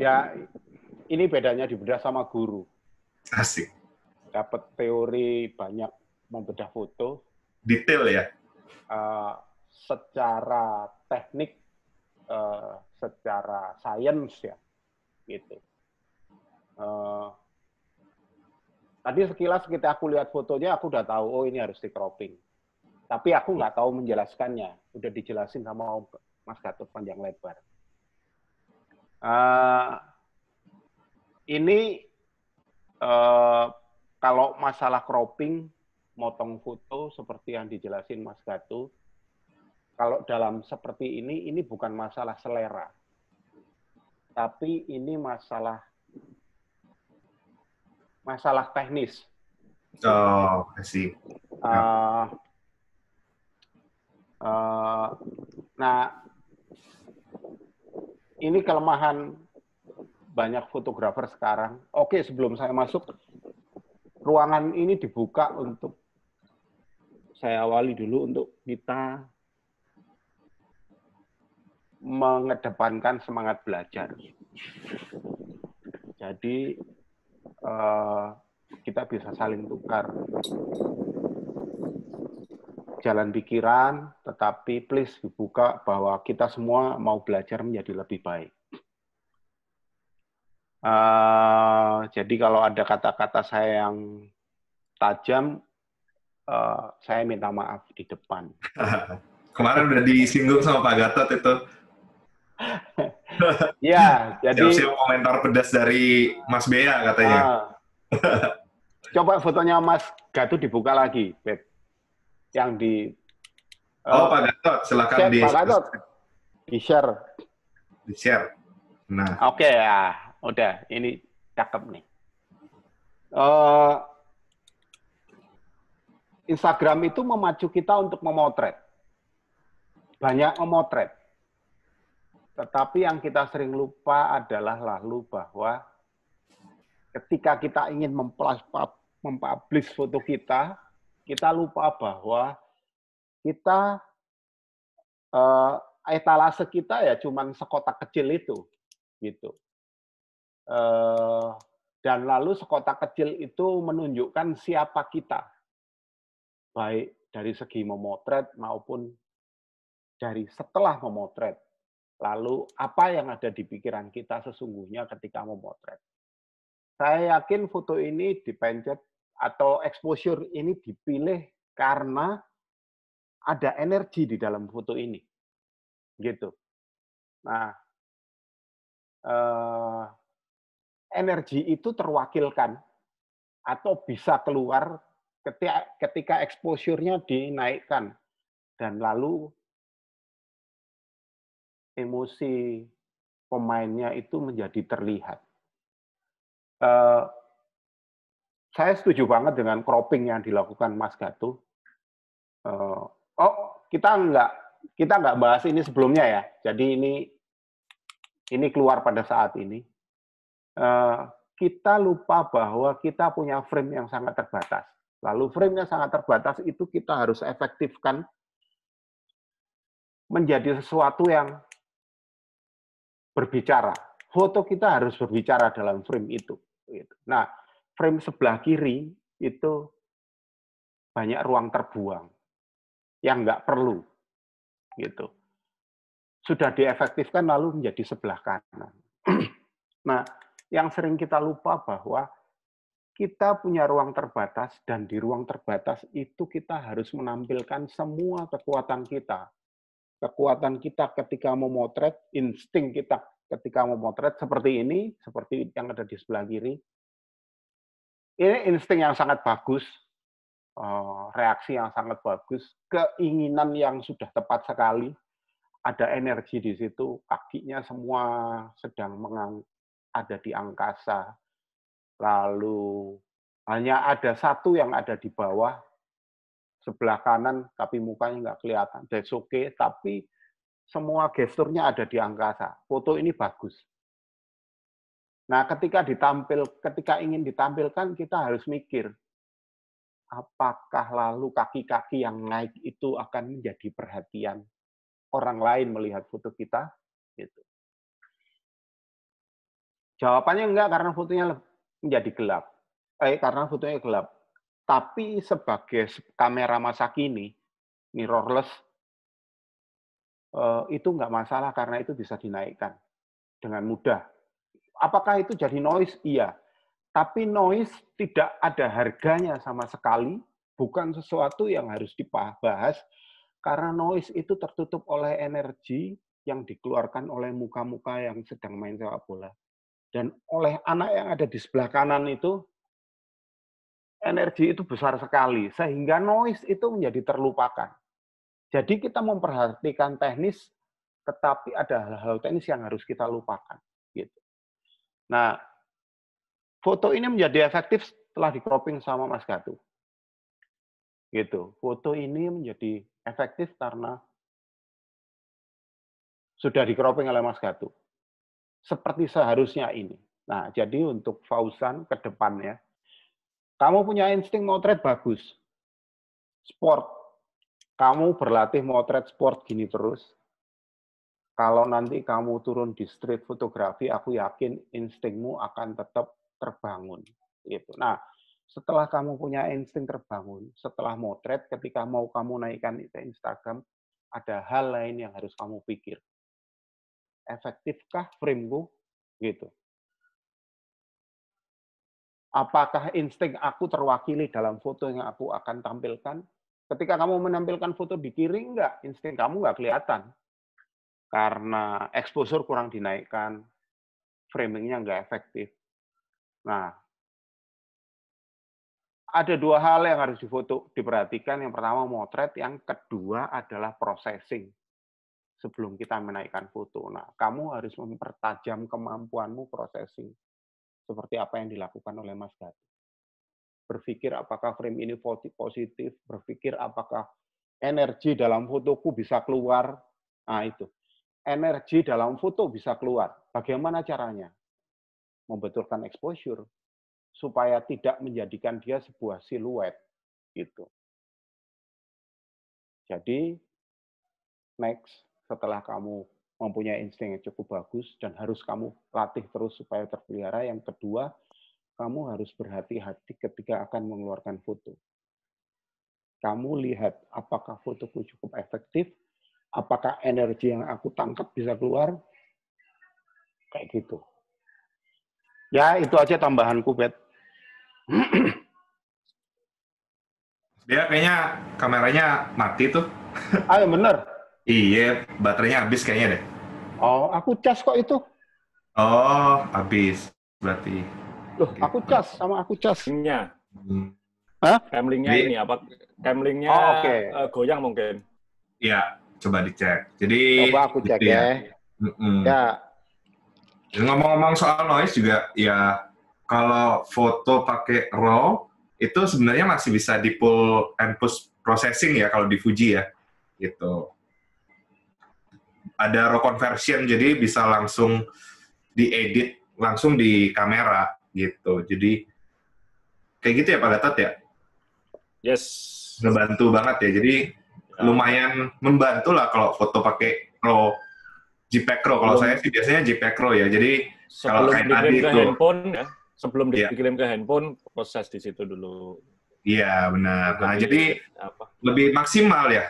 Speaker 5: ya ini bedanya di bedah sama guru. Asik. Dapat teori banyak membedah foto.
Speaker 2: Detail ya.
Speaker 5: Uh, secara teknik, uh, secara sains ya, gitu. Uh, Tadi sekilas kita aku lihat fotonya, aku udah tahu, oh ini harus di cropping. Tapi aku nggak tahu menjelaskannya. Udah dijelasin sama Mas Gatot panjang lebar. Uh, ini uh, kalau masalah cropping, motong foto seperti yang dijelasin Mas Gatot, kalau dalam seperti ini, ini bukan masalah selera. Tapi ini masalah masalah teknis.
Speaker 2: Oh, I see.
Speaker 5: Uh, uh, nah, ini kelemahan banyak fotografer sekarang. Oke, sebelum saya masuk, ruangan ini dibuka untuk saya awali dulu untuk kita mengedepankan semangat belajar. Jadi uh, kita bisa saling tukar jalan pikiran, tetapi please dibuka bahwa kita semua mau belajar menjadi lebih baik. Uh, jadi kalau ada kata-kata saya yang tajam, uh, saya minta maaf di depan.
Speaker 2: Kemarin udah disinggung sama Pak Gatot itu.
Speaker 5: Iya, jadi siap komentar pedas dari Mas Bea katanya. Uh, coba fotonya Mas Gatot dibuka lagi, Beb. Yang di uh, Oh, eh, Pak Gatot, silakan di Pak Gatot. Di share. Di share. Nah. Oke okay, ya, udah ini cakep nih. Uh, Instagram itu memacu kita untuk memotret. Banyak memotret tetapi yang kita sering lupa adalah lalu bahwa ketika kita ingin mempublish foto kita, kita lupa bahwa kita uh, etalase kita ya cuma sekotak kecil itu, gitu. Uh, dan lalu sekotak kecil itu menunjukkan siapa kita, baik dari segi memotret maupun dari setelah memotret Lalu apa yang ada di pikiran kita sesungguhnya ketika memotret. Saya yakin foto ini dipencet atau exposure ini dipilih karena ada energi di dalam foto ini. Gitu. Nah, eh, energi itu terwakilkan atau bisa keluar ketika, ketika exposure-nya dinaikkan dan lalu emosi pemainnya itu menjadi terlihat. Uh, saya setuju banget dengan cropping yang dilakukan Mas Gato. Uh, eh, oh, kita nggak kita nggak bahas ini sebelumnya ya. Jadi ini ini keluar pada saat ini. Uh, kita lupa bahwa kita punya frame yang sangat terbatas. Lalu frame yang sangat terbatas itu kita harus efektifkan menjadi sesuatu yang berbicara. Foto kita harus berbicara dalam frame itu. Gitu. Nah, frame sebelah kiri itu banyak ruang terbuang yang nggak perlu. Gitu. Sudah diefektifkan lalu menjadi sebelah kanan. nah, yang sering kita lupa bahwa kita punya ruang terbatas dan di ruang terbatas itu kita harus menampilkan semua kekuatan kita kekuatan kita ketika memotret, insting kita ketika memotret seperti ini, seperti yang ada di sebelah kiri. Ini insting yang sangat bagus, eh, reaksi yang sangat bagus, keinginan yang sudah tepat sekali, ada energi di situ, kakinya semua sedang mengang, ada di angkasa, lalu hanya ada satu yang ada di bawah, sebelah kanan tapi mukanya nggak kelihatan. Oke, okay, tapi semua gesturnya ada di angkasa. Foto ini bagus. Nah, ketika ditampil, ketika ingin ditampilkan, kita harus mikir, apakah lalu kaki-kaki yang naik itu akan menjadi perhatian orang lain melihat foto kita? Gitu. Jawabannya enggak, karena fotonya menjadi gelap. Eh, karena fotonya gelap. Tapi sebagai kamera masa kini, mirrorless, eh, itu nggak masalah karena itu bisa dinaikkan dengan mudah. Apakah itu jadi noise? Iya. Tapi noise tidak ada harganya sama sekali, bukan sesuatu yang harus dibahas, karena noise itu tertutup oleh energi yang dikeluarkan oleh muka-muka yang sedang main sepak bola. Dan oleh anak yang ada di sebelah kanan itu, energi itu besar sekali sehingga noise itu menjadi terlupakan. Jadi kita memperhatikan teknis tetapi ada hal-hal teknis yang harus kita lupakan gitu. Nah, foto ini menjadi efektif setelah di cropping sama Mas Gatu. Gitu. Foto ini menjadi efektif karena sudah di cropping oleh Mas Gatu. Seperti seharusnya ini. Nah, jadi untuk Fausan ke depannya kamu punya insting motret bagus. Sport. Kamu berlatih motret sport gini terus. Kalau nanti kamu turun di street fotografi, aku yakin instingmu akan tetap terbangun. Gitu. Nah, setelah kamu punya insting terbangun, setelah motret, ketika mau kamu naikkan ke Instagram, ada hal lain yang harus kamu pikir. Efektifkah frameku? Gitu apakah insting aku terwakili dalam foto yang aku akan tampilkan? Ketika kamu menampilkan foto di kiri, enggak, insting kamu enggak kelihatan. Karena exposure kurang dinaikkan, framingnya enggak efektif. Nah, ada dua hal yang harus difoto, diperhatikan. Yang pertama motret, yang kedua adalah processing sebelum kita menaikkan foto. Nah, kamu harus mempertajam kemampuanmu processing seperti apa yang dilakukan oleh Mas Gatot. Berpikir apakah frame ini positif, berpikir apakah energi dalam fotoku bisa keluar. Nah itu, energi dalam foto bisa keluar. Bagaimana caranya? Membetulkan exposure supaya tidak menjadikan dia sebuah siluet gitu. Jadi next setelah kamu mempunyai insting yang cukup bagus dan harus kamu latih terus supaya terpelihara. Yang kedua, kamu harus berhati-hati ketika akan mengeluarkan foto. Kamu lihat apakah fotoku cukup efektif, apakah energi yang aku tangkap bisa keluar, kayak gitu. Ya, itu aja tambahanku, Bet.
Speaker 2: Dia kayaknya kameranya mati tuh.
Speaker 5: Ayo bener.
Speaker 2: Iya, baterainya habis kayaknya deh.
Speaker 5: Oh, aku cas kok itu.
Speaker 2: Oh, habis berarti.
Speaker 5: Loh, okay. aku cas sama aku cas. Hmm.
Speaker 1: Hah? Camlingnya ini apa? Camlingnya oh, okay. uh, eh, goyang mungkin.
Speaker 2: Iya, coba dicek. Jadi coba aku cek gitu ya.
Speaker 5: ya. Mm -mm. Ya.
Speaker 2: Ngomong-ngomong soal noise juga, ya kalau foto pakai RAW itu sebenarnya masih bisa di pull and push processing ya kalau di Fuji ya, gitu ada raw conversion jadi bisa langsung diedit langsung di kamera gitu. Jadi kayak gitu ya Pak Gatot ya? Yes. Ngebantu banget ya. Jadi nah. lumayan membantu lah kalau foto pakai raw JPEG RAW. Kalau saya sih biasanya JPEG RAW ya. Jadi sebelum kalau kayak tadi ke itu handphone
Speaker 1: ya, sebelum ya. dikirim ke handphone proses di situ dulu.
Speaker 2: Iya, benar. Nah, jadi lebih maksimal ya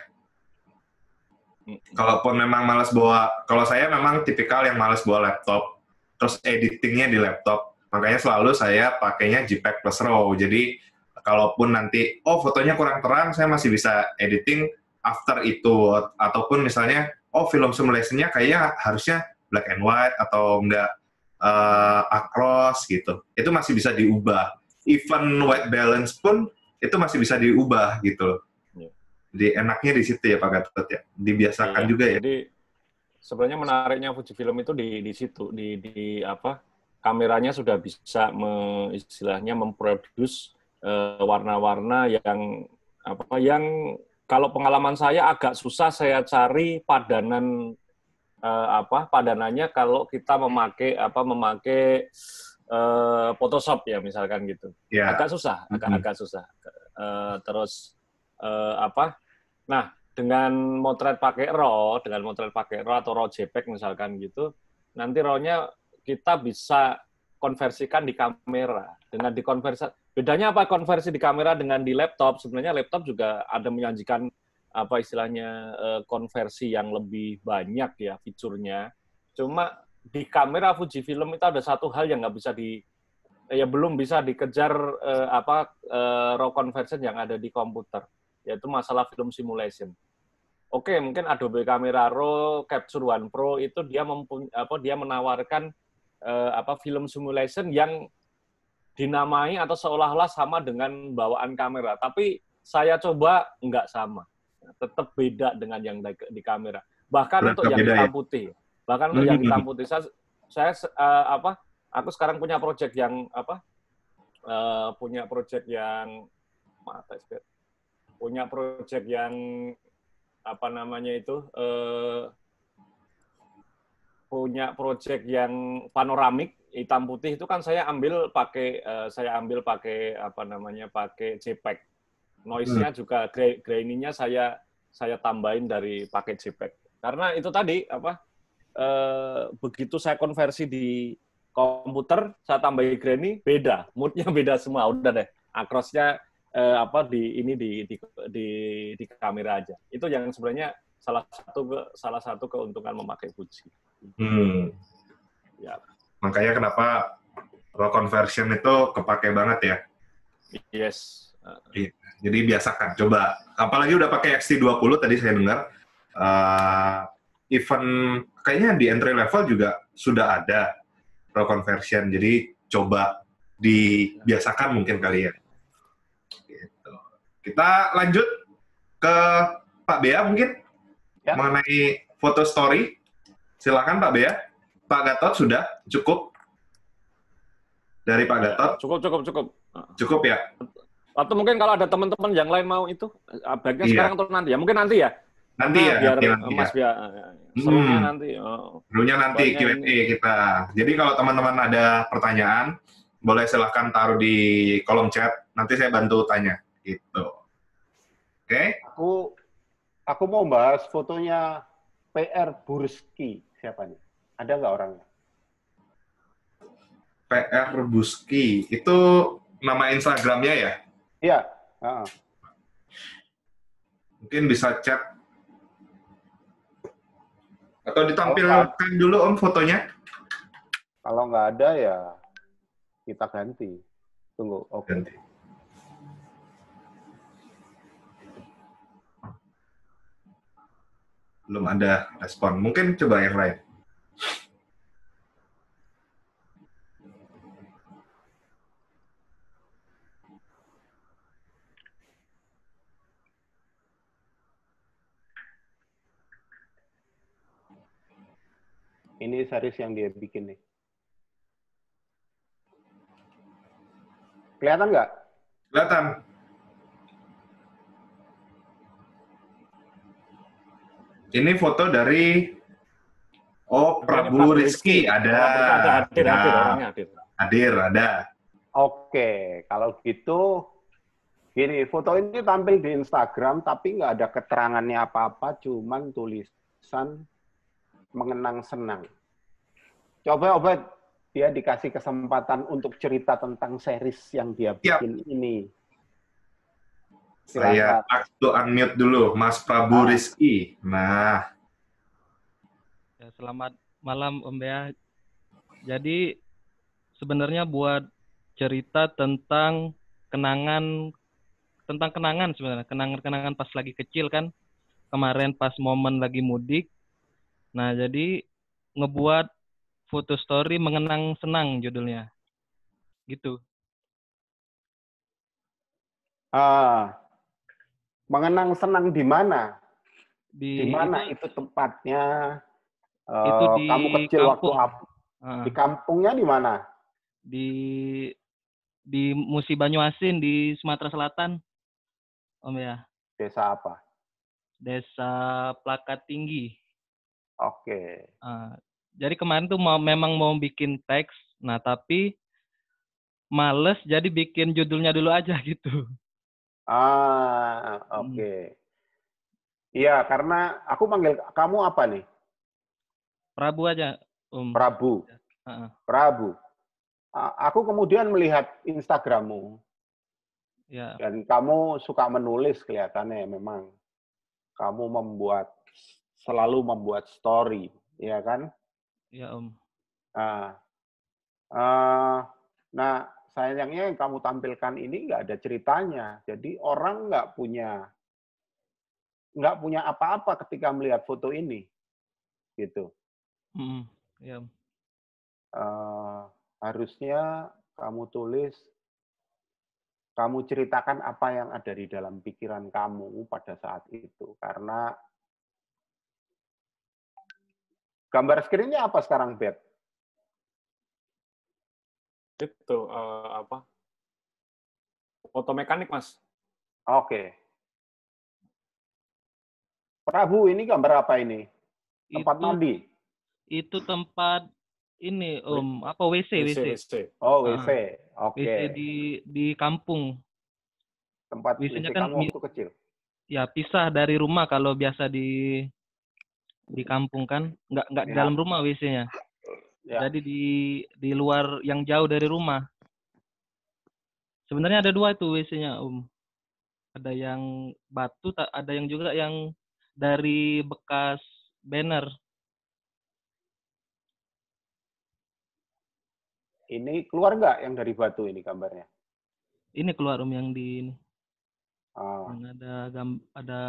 Speaker 2: kalaupun memang malas bawa kalau saya memang tipikal yang malas bawa laptop terus editingnya di laptop makanya selalu saya pakainya JPEG plus RAW jadi kalaupun nanti oh fotonya kurang terang saya masih bisa editing after itu ataupun misalnya oh film simulationnya kayaknya harusnya black and white atau enggak uh, across gitu itu masih bisa diubah even white balance pun itu masih bisa diubah gitu di enaknya di situ ya Pak Gatot ya. Dibiasakan iya, juga ya.
Speaker 1: Jadi sebenarnya menariknya Fuji Film itu di di situ di di apa? Kameranya sudah bisa me, istilahnya memproduce uh, warna-warna yang apa yang kalau pengalaman saya agak susah saya cari padanan uh, apa padanannya kalau kita memakai apa memakai uh, Photoshop ya misalkan gitu. Yeah. Agak susah, agak mm -hmm. agak susah. Uh, terus eh, apa nah dengan motret pakai RAW dengan motret pakai RAW atau RAW JPEG misalkan gitu nanti RAW-nya kita bisa konversikan di kamera dengan dikonversi bedanya apa konversi di kamera dengan di laptop sebenarnya laptop juga ada menyajikan apa istilahnya eh, konversi yang lebih banyak ya fiturnya cuma di kamera Fuji Film itu ada satu hal yang nggak bisa di ya belum bisa dikejar eh, apa eh, raw conversion yang ada di komputer yaitu masalah film simulation. Oke, mungkin Adobe Camera Raw, Capture One Pro itu dia apa dia menawarkan eh, apa film simulation yang dinamai atau seolah-olah sama dengan bawaan kamera, tapi saya coba nggak sama. Tetap beda dengan yang di, di kamera. Bahkan Berat untuk yang ya? hitam ya? putih. Bahkan untuk yang hmm. hitam putih saya saya uh, apa? Aku sekarang punya project yang apa? Uh, punya project yang mata punya project yang apa namanya itu uh, punya project yang panoramik hitam putih itu kan saya ambil pakai uh, saya ambil pakai apa namanya pakai JPEG noise-nya hmm. juga grainy-nya saya saya tambahin dari pakai JPEG karena itu tadi apa uh, begitu saya konversi di komputer saya tambahin grainy beda moodnya beda semua udah deh akrosnya eh, apa di ini di di, di di kamera aja. Itu yang sebenarnya salah satu salah satu keuntungan memakai Fuji. Hmm. Ya.
Speaker 2: Makanya kenapa raw conversion itu kepake banget ya? Yes. Jadi biasakan, coba. Apalagi udah pakai XT20 tadi saya dengar. Uh, eh, event kayaknya di entry level juga sudah ada raw conversion. Jadi coba dibiasakan mungkin kali ya. Gitu. Kita lanjut ke Pak Bea mungkin ya. mengenai foto story. Silakan Pak Bea. Pak Gatot sudah cukup dari Pak ya, Gatot.
Speaker 1: Cukup cukup cukup. Cukup ya. Atau mungkin kalau ada teman-teman yang lain mau itu baiknya iya. sekarang atau nanti ya. Mungkin nanti ya.
Speaker 2: Nanti nah, ya, biar nanti, nanti Mas
Speaker 1: ya. Eh, serunya hmm. nanti. Oh.
Speaker 2: Serunya nanti Q&A kita. Jadi kalau teman-teman ada pertanyaan, boleh silahkan taruh di kolom chat nanti saya bantu tanya
Speaker 5: gitu. Oke? Okay? Aku aku mau bahas fotonya PR Burski. Siapa nih? Ada nggak orangnya?
Speaker 2: PR Burski itu nama Instagramnya ya? Iya. Uh -uh. Mungkin bisa chat atau ditampilkan dulu om fotonya?
Speaker 5: Kalau nggak ada ya kita ganti. Tunggu, oke. Okay.
Speaker 2: belum ada respon. Mungkin coba yang lain.
Speaker 5: Ini series yang dia bikin nih. Kelihatan nggak? Kelihatan.
Speaker 2: Ini foto dari Oh Prabu Rizky ada. Ada hadir, ya. hadir hadir. ada.
Speaker 5: Oke, kalau gitu gini foto ini tampil di Instagram tapi nggak ada keterangannya apa-apa, cuman tulisan mengenang senang. Coba obat dia dikasih kesempatan untuk cerita tentang series yang dia bikin ini.
Speaker 2: Saya waktu unmute dulu, Mas Prabu ah. Rizky. Nah.
Speaker 3: Ya, selamat malam Om Bea. Jadi sebenarnya buat cerita tentang kenangan tentang kenangan sebenarnya kenangan-kenangan pas lagi kecil kan kemarin pas momen lagi mudik nah jadi ngebuat foto story mengenang senang judulnya gitu
Speaker 5: ah mengenang senang di mana? Di, di mana itu, itu tempatnya? Eh, itu uh, di kamu kecil kampung. waktu apa? Uh. Di kampungnya di mana?
Speaker 3: Di di Musi Banyuasin di Sumatera Selatan. Om ya. Desa apa? Desa Plakat Tinggi. Oke. Okay. Uh, jadi kemarin tuh mau memang mau bikin teks, nah tapi males jadi bikin judulnya dulu aja gitu.
Speaker 5: Ah, hmm. oke. Okay. Iya, karena aku manggil kamu apa nih?
Speaker 3: Prabu aja, Om. Um. Prabu. Uh-uh.
Speaker 5: Prabu. Aku kemudian melihat Instagrammu. Ya. Dan kamu suka menulis kelihatannya memang. Kamu membuat selalu membuat story, ya kan? Ya, Om. Um. Uh, uh, nah, sayangnya yang kamu tampilkan ini nggak ada ceritanya. Jadi orang nggak punya nggak punya apa-apa ketika melihat foto ini, gitu.
Speaker 3: Hmm, yeah. Iya.
Speaker 5: uh, harusnya kamu tulis, kamu ceritakan apa yang ada di dalam pikiran kamu pada saat itu, karena gambar screennya apa sekarang, Beth? itu uh, apa foto mekanik mas oke okay. Prabu ini gambar apa ini
Speaker 3: tempat itu, mandi itu tempat ini um apa WC WC, WC. oh ah, WC oke okay. WC di di kampung tempat WC kan kamu waktu kecil ya pisah dari rumah kalau biasa di di kampung kan nggak nggak ya. di dalam rumah WC-nya Ya. Jadi di di luar yang jauh dari rumah. Sebenarnya ada dua itu WC-nya, Om. Um. Ada yang batu, ada yang juga yang dari bekas banner.
Speaker 5: Ini keluar nggak yang dari batu ini gambarnya?
Speaker 3: Ini keluar Om um, yang di ini. Oh. ada ada ada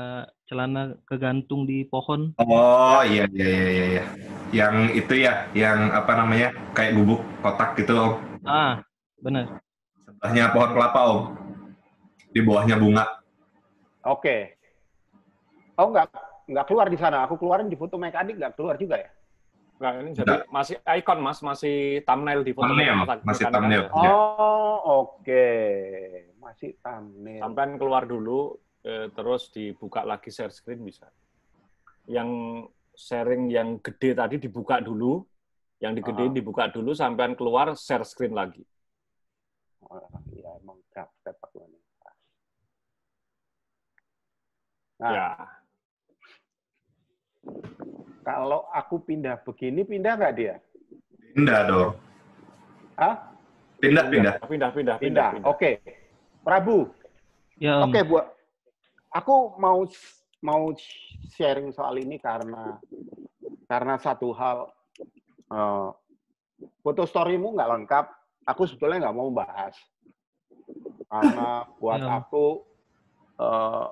Speaker 3: celana kegantung di pohon.
Speaker 2: Oh iya, iya iya iya iya. Yang itu ya, yang apa namanya? Kayak bubuk kotak gitu, Om.
Speaker 3: Ah, benar.
Speaker 2: Sebelahnya pohon kelapa, Om. Di bawahnya bunga.
Speaker 5: Oke. Okay. Oh, enggak nggak keluar di sana. Aku keluarin di foto adik nggak keluar juga ya? Nggak, ini jadi masih
Speaker 1: icon mas, masih thumbnail di foto. Thumbnail, masih thumbnail. Oh, oke. Okay kasih thumbnail. Sampai keluar dulu, eh, terus dibuka lagi share screen bisa. Yang sharing yang gede tadi dibuka dulu, yang digedein ah. dibuka dulu, sampai keluar share screen lagi.
Speaker 5: Oh, iya, emang sepak Nah, ya. kalau aku pindah begini, pindah nggak dia? Pindah dong. Hah? Pindah, pindah. Pindah, pindah, pindah. pindah. pindah. Oke. Okay. Prabu. Ya, Oke, okay, Bu. Aku mau mau sharing soal ini karena karena satu hal uh, foto storymu nggak lengkap. Aku sebetulnya nggak mau bahas karena buat ya. aku uh,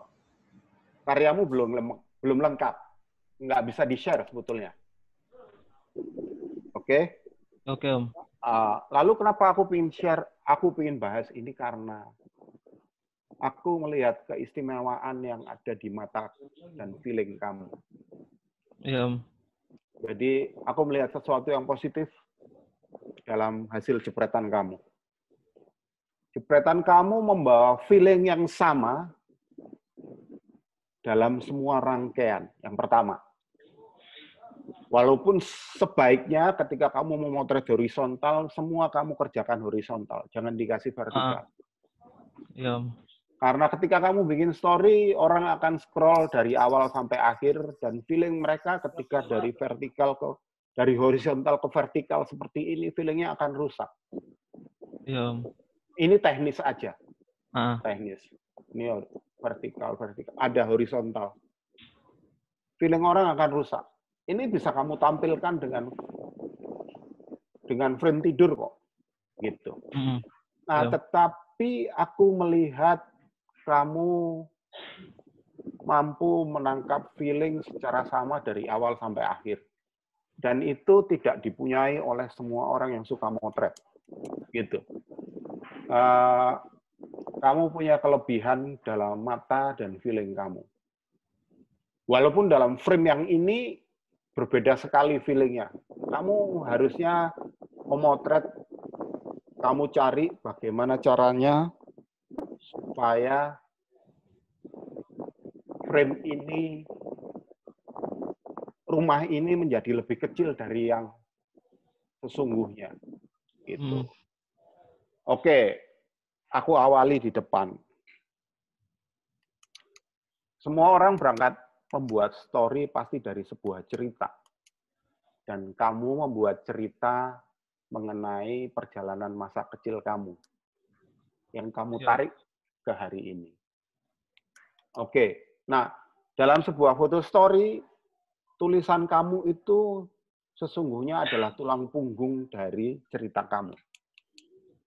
Speaker 5: karyamu belum belum lengkap, nggak bisa di share sebetulnya. Oke. Okay? Oke okay, om. Uh, lalu kenapa aku ingin share? Aku ingin bahas ini karena Aku melihat keistimewaan yang ada di mata dan feeling kamu. Iya. Jadi aku melihat sesuatu yang positif dalam hasil jepretan kamu. Jepretan kamu membawa feeling yang sama dalam semua rangkaian. Yang pertama, walaupun sebaiknya ketika kamu memotret horizontal, semua kamu kerjakan horizontal, jangan dikasih vertikal. Uh, karena ketika kamu bikin story, orang akan scroll dari awal sampai akhir dan feeling mereka ketika dari vertikal ke dari horizontal ke vertikal seperti ini feelingnya akan rusak. Ya. Ini teknis aja. Uh. Teknis. Ini vertikal vertikal. Ada horizontal. Feeling orang akan rusak. Ini bisa kamu tampilkan dengan dengan frame tidur kok, gitu.
Speaker 3: Mm. Nah, yeah.
Speaker 5: tetapi aku melihat kamu mampu menangkap feeling secara sama dari awal sampai akhir. Dan itu tidak dipunyai oleh semua orang yang suka motret. Gitu. Uh, kamu punya kelebihan dalam mata dan feeling kamu. Walaupun dalam frame yang ini berbeda sekali feelingnya. Kamu harusnya memotret, kamu cari bagaimana caranya supaya frame ini rumah ini menjadi lebih kecil dari yang sesungguhnya gitu. Hmm. Oke, aku awali di depan. Semua orang berangkat membuat story pasti dari sebuah cerita. Dan kamu membuat cerita mengenai perjalanan masa kecil kamu. Yang kamu ya. tarik ke hari ini. Oke, nah dalam sebuah foto story, tulisan kamu itu sesungguhnya adalah tulang punggung dari cerita kamu.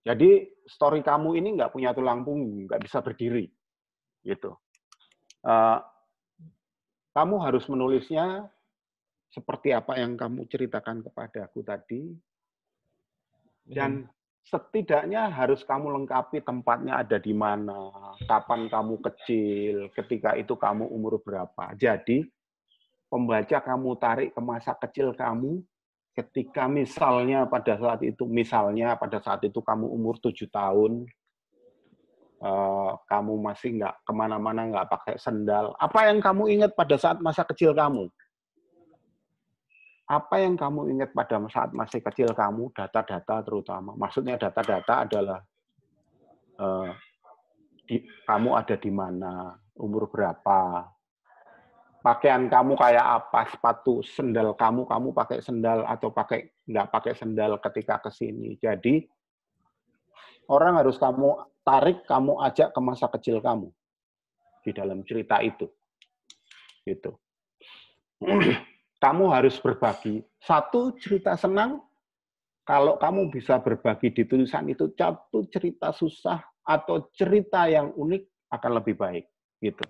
Speaker 5: Jadi story kamu ini nggak punya tulang punggung, nggak bisa berdiri, gitu. Uh, kamu harus menulisnya seperti apa yang kamu ceritakan kepada aku tadi, dan hmm setidaknya harus kamu lengkapi tempatnya ada di mana, kapan kamu kecil, ketika itu kamu umur berapa. Jadi pembaca kamu tarik ke masa kecil kamu ketika misalnya pada saat itu misalnya pada saat itu kamu umur 7 tahun uh, kamu masih nggak kemana-mana nggak pakai sendal apa yang kamu ingat pada saat masa kecil kamu apa yang kamu ingat pada saat masih kecil kamu, data-data terutama. Maksudnya data-data adalah uh, di, kamu ada di mana, umur berapa, pakaian kamu kayak apa, sepatu, sendal kamu, kamu pakai sendal atau pakai nggak pakai sendal ketika kesini Jadi orang harus kamu tarik, kamu ajak ke masa kecil kamu di dalam cerita itu. Gitu kamu harus berbagi. Satu cerita senang, kalau kamu bisa berbagi di tulisan itu, satu cerita susah atau cerita yang unik akan lebih baik. Gitu.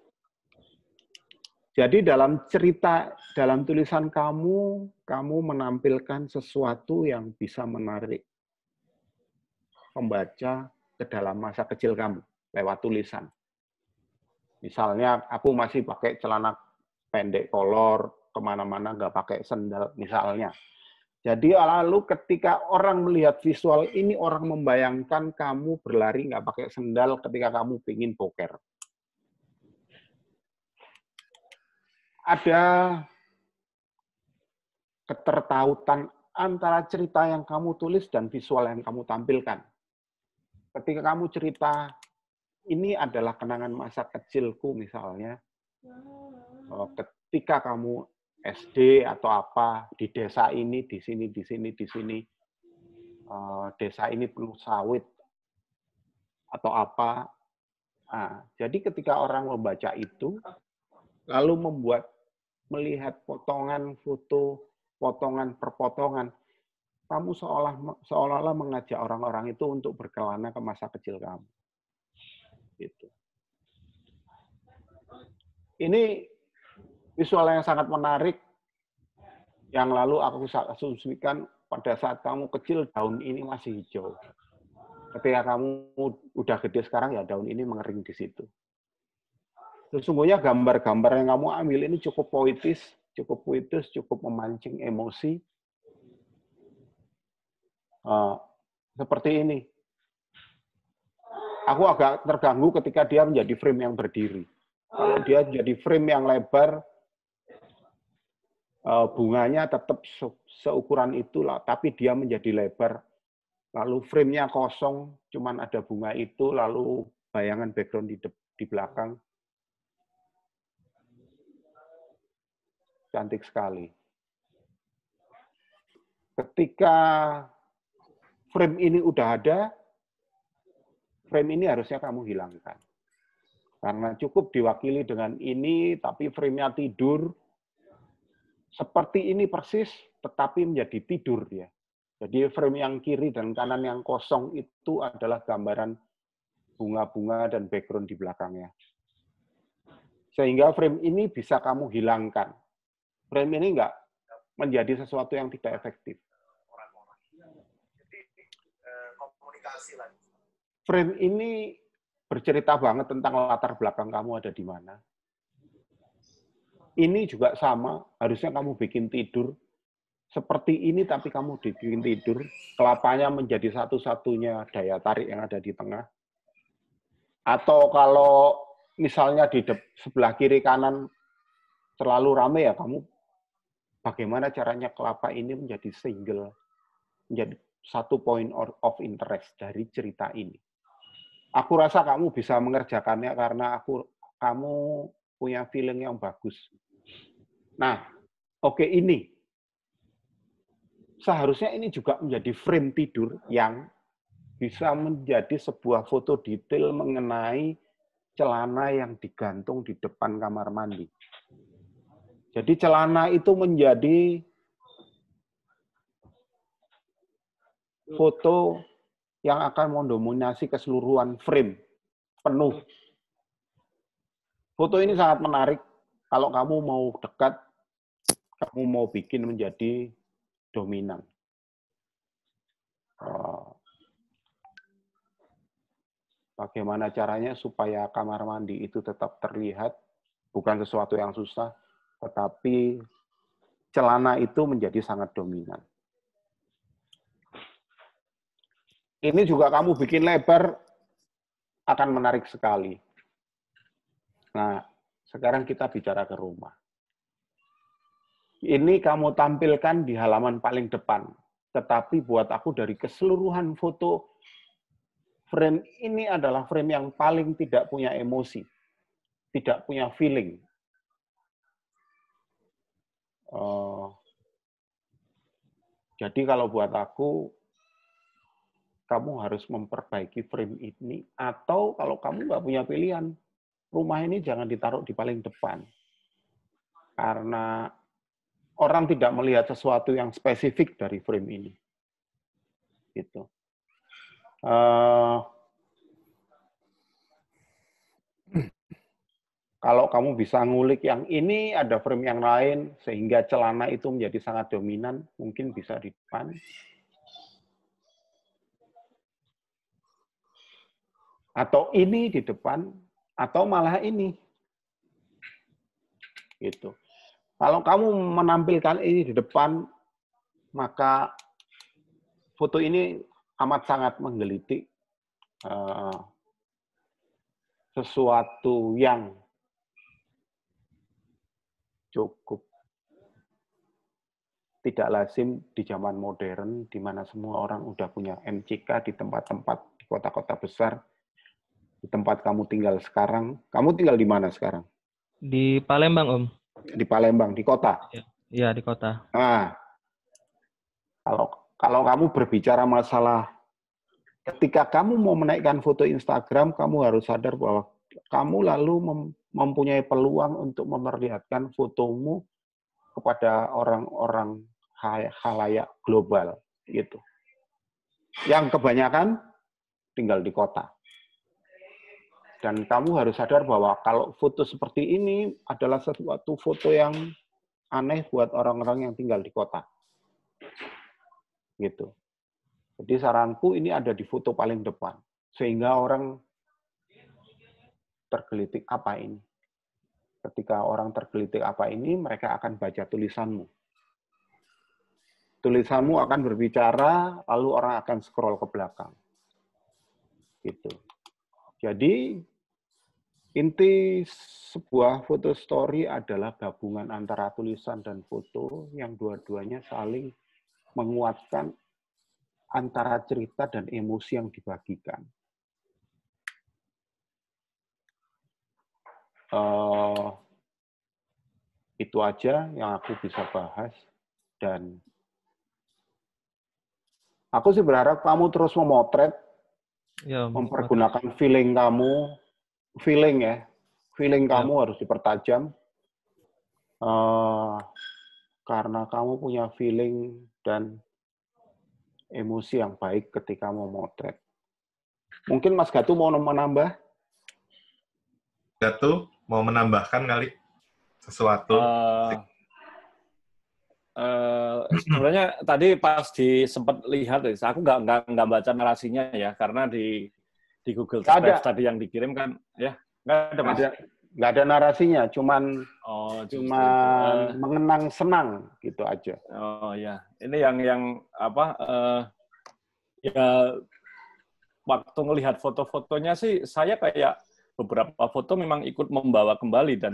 Speaker 5: Jadi dalam cerita, dalam tulisan kamu, kamu menampilkan sesuatu yang bisa menarik pembaca ke dalam masa kecil kamu lewat tulisan. Misalnya aku masih pakai celana pendek kolor, kemana-mana nggak pakai sendal misalnya. Jadi lalu ketika orang melihat visual ini, orang membayangkan kamu berlari nggak pakai sendal ketika kamu pingin poker. Ada ketertautan antara cerita yang kamu tulis dan visual yang kamu tampilkan. Ketika kamu cerita, ini adalah kenangan masa kecilku misalnya. Oh, ketika kamu SD atau apa di desa ini, di sini, di sini, di sini. Eh, desa ini perlu sawit atau apa. Nah, jadi ketika orang membaca itu, lalu membuat melihat potongan foto, potongan perpotongan kamu seolah seolah-olah mengajak orang-orang itu untuk berkelana ke masa kecil kamu. Gitu. Ini visual yang sangat menarik yang lalu aku asumsikan pada saat kamu kecil daun ini masih hijau. Ketika kamu udah gede sekarang ya daun ini mengering di situ. Sesungguhnya gambar-gambar yang kamu ambil ini cukup poetis, cukup puitis, cukup memancing emosi. Uh, seperti ini. Aku agak terganggu ketika dia menjadi frame yang berdiri. Kalau dia jadi frame yang lebar, Eh, bunganya tetap seukuran itu, tapi dia menjadi lebar. Lalu framenya kosong, cuman ada bunga itu, lalu bayangan background di, di belakang. Cantik sekali. Ketika frame ini udah ada, frame ini harusnya kamu hilangkan. Karena cukup diwakili dengan ini, tapi framenya tidur, seperti ini persis, tetapi menjadi tidur dia. Ya. Jadi frame yang kiri dan kanan yang kosong itu adalah gambaran bunga-bunga dan background di belakangnya. Sehingga frame ini bisa kamu hilangkan. Frame ini enggak menjadi sesuatu yang tidak efektif. Frame ini bercerita banget tentang latar belakang kamu ada di mana ini juga sama, harusnya kamu bikin tidur. Seperti ini tapi kamu dibikin tidur, kelapanya menjadi satu-satunya daya tarik yang ada di tengah. Atau kalau misalnya di sebelah kiri kanan terlalu ramai ya kamu bagaimana caranya kelapa ini menjadi single, menjadi satu point of interest dari cerita ini. Aku rasa kamu bisa mengerjakannya karena aku kamu punya feeling yang bagus. Nah, oke okay, ini seharusnya ini juga menjadi frame tidur yang bisa menjadi sebuah foto detail mengenai celana yang digantung di depan kamar mandi. Jadi celana itu menjadi foto yang akan mendominasi keseluruhan frame penuh. Foto ini sangat menarik kalau kamu mau dekat, kamu mau bikin menjadi dominan. Oh. Bagaimana caranya supaya kamar mandi itu tetap terlihat, bukan sesuatu yang susah, tetapi celana itu menjadi sangat dominan. Ini juga kamu bikin lebar, akan menarik sekali. Nah, sekarang kita bicara ke rumah. Ini kamu tampilkan di halaman paling depan. Tetapi buat aku dari keseluruhan foto, frame ini adalah frame yang paling tidak punya emosi. Tidak punya feeling. Eh, jadi kalau buat aku, kamu harus memperbaiki frame ini, atau kalau kamu nggak punya pilihan, rumah ini jangan ditaruh di paling depan. Karena orang tidak melihat sesuatu yang spesifik dari frame ini. Gitu. Uh, kalau kamu bisa ngulik yang ini, ada frame yang lain, sehingga celana itu menjadi sangat dominan, mungkin bisa di depan. Atau ini di depan, atau malah ini. Gitu. Kalau kamu menampilkan ini di depan, maka foto ini amat sangat menggelitik uh, sesuatu yang cukup tidak lazim di zaman modern di mana semua orang udah punya MCK di tempat-tempat di kota-kota besar di tempat kamu tinggal sekarang. Kamu tinggal di mana sekarang?
Speaker 3: Di Palembang, Om.
Speaker 5: Di Palembang, di kota. Iya, di kota. Nah, kalau kalau kamu berbicara masalah ketika kamu mau menaikkan foto Instagram, kamu harus sadar bahwa kamu lalu mempunyai peluang untuk memperlihatkan fotomu kepada orang-orang halayak global gitu. Yang kebanyakan tinggal di kota. Dan kamu harus sadar bahwa kalau foto seperti ini adalah sesuatu foto yang aneh buat orang-orang yang tinggal di kota. Gitu. Jadi saranku ini ada di foto paling depan. Sehingga orang tergelitik apa ini. Ketika orang tergelitik apa ini, mereka akan baca tulisanmu. Tulisanmu akan berbicara, lalu orang akan scroll ke belakang. Gitu. Jadi Inti sebuah foto story adalah gabungan antara tulisan dan foto yang dua-duanya saling menguatkan antara cerita dan emosi yang dibagikan. Uh, itu aja yang aku bisa bahas dan aku sih berharap kamu terus memotret,
Speaker 4: ya, mempergunakan
Speaker 5: feeling kamu, feeling ya, feeling yeah. kamu harus dipertajam. Uh, karena kamu punya feeling dan emosi yang baik ketika mau motret. Mungkin Mas Gatu mau menambah?
Speaker 2: Gatu
Speaker 1: mau menambahkan kali sesuatu. Uh, uh, sebenarnya tadi pas di lihat, aku nggak nggak nggak baca
Speaker 5: narasinya ya, karena di di Google Drive ada. tadi yang dikirim kan ya nggak ada mas nggak ada narasinya cuman oh, cuma mengenang senang gitu aja oh ya ini yang yang apa uh, ya
Speaker 1: waktu ngelihat foto-fotonya sih saya kayak beberapa foto memang ikut membawa kembali dan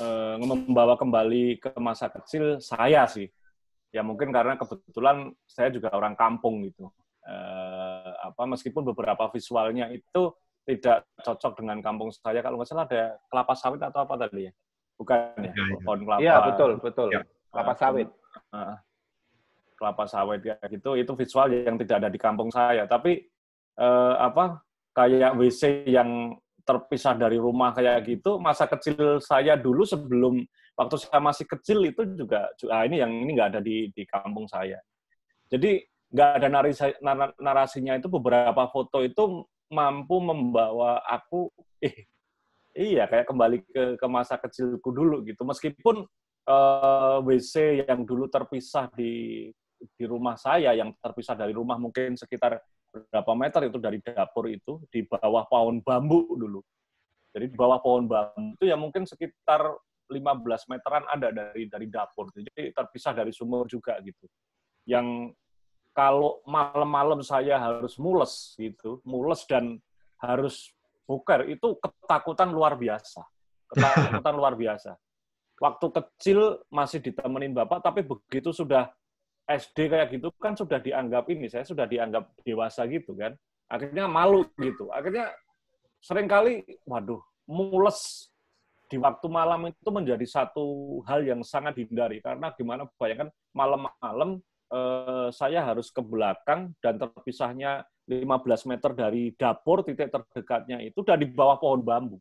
Speaker 1: uh, membawa kembali ke masa kecil saya sih ya mungkin karena kebetulan saya juga orang kampung gitu uh, apa meskipun beberapa visualnya itu tidak cocok dengan kampung saya kalau nggak salah ada kelapa sawit atau apa tadi ya bukan ya, ya. pohon kelapa iya betul betul ya. kelapa sawit kelapa sawit ya gitu itu visual yang tidak ada di kampung saya tapi eh, apa kayak WC yang terpisah dari rumah kayak gitu masa kecil saya dulu sebelum waktu saya masih kecil itu juga ah ini yang ini nggak ada di di kampung saya jadi nggak ada narasi, narasinya itu beberapa foto itu mampu membawa aku eh iya kayak kembali ke, ke masa kecilku dulu gitu meskipun uh, eh, WC yang dulu terpisah di di rumah saya yang terpisah dari rumah mungkin sekitar berapa meter itu dari dapur itu di bawah pohon bambu dulu. Jadi di bawah pohon bambu itu ya mungkin sekitar 15 meteran ada dari dari dapur. Jadi terpisah dari sumur juga gitu. Yang kalau malam-malam saya harus mules gitu, mules dan harus buker itu ketakutan luar biasa. Ketakutan luar biasa. Waktu kecil masih ditemenin Bapak tapi begitu sudah SD kayak gitu kan sudah dianggap ini, saya sudah dianggap dewasa gitu kan. Akhirnya malu gitu. Akhirnya seringkali waduh, mules di waktu malam itu menjadi satu hal yang sangat dihindari karena gimana bayangkan malam-malam Eh, saya harus ke belakang dan terpisahnya 15 meter dari dapur titik terdekatnya itu dan di bawah pohon bambu.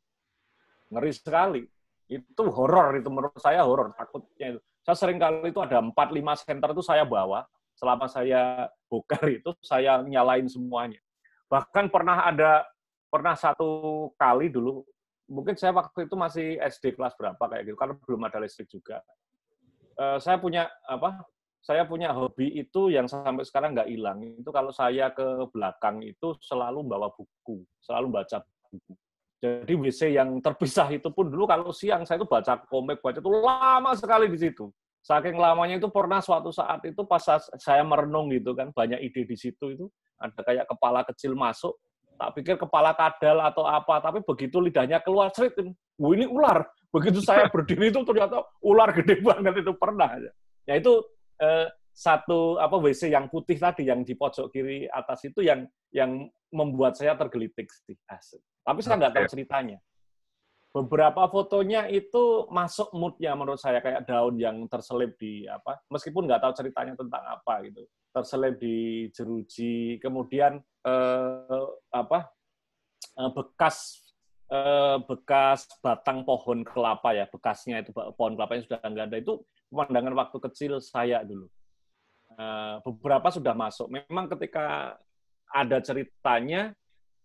Speaker 1: Ngeri sekali. Itu horor itu menurut saya horor takutnya itu. Saya sering kali itu ada 4 5 senter itu saya bawa selama saya bokar itu saya nyalain semuanya. Bahkan pernah ada pernah satu kali dulu mungkin saya waktu itu masih SD kelas berapa kayak gitu karena belum ada listrik juga. Uh, saya punya apa saya punya hobi itu yang sampai sekarang nggak hilang. Itu kalau saya ke belakang itu selalu bawa buku, selalu baca buku. Jadi WC yang terpisah itu pun dulu kalau siang saya itu baca komik, baca itu lama sekali di situ. Saking lamanya itu pernah suatu saat itu pas saya merenung gitu kan, banyak ide di situ itu, ada kayak kepala kecil masuk, tak pikir kepala kadal atau apa, tapi begitu lidahnya keluar, serit, ini ular. Begitu saya berdiri itu ternyata ular gede banget itu pernah. Ya itu eh, satu apa WC yang putih tadi yang di pojok kiri atas itu yang yang membuat saya tergelitik sih asik. Tapi saya nggak tahu ceritanya. Beberapa fotonya itu masuk moodnya menurut saya kayak daun yang terselip di apa, meskipun nggak tahu ceritanya tentang apa gitu, terselip di jeruji, kemudian eh, apa eh, bekas eh, bekas batang pohon kelapa ya, bekasnya itu pohon kelapa yang sudah nggak ada itu pemandangan waktu kecil saya dulu. Eh, beberapa sudah masuk. Memang ketika ada ceritanya,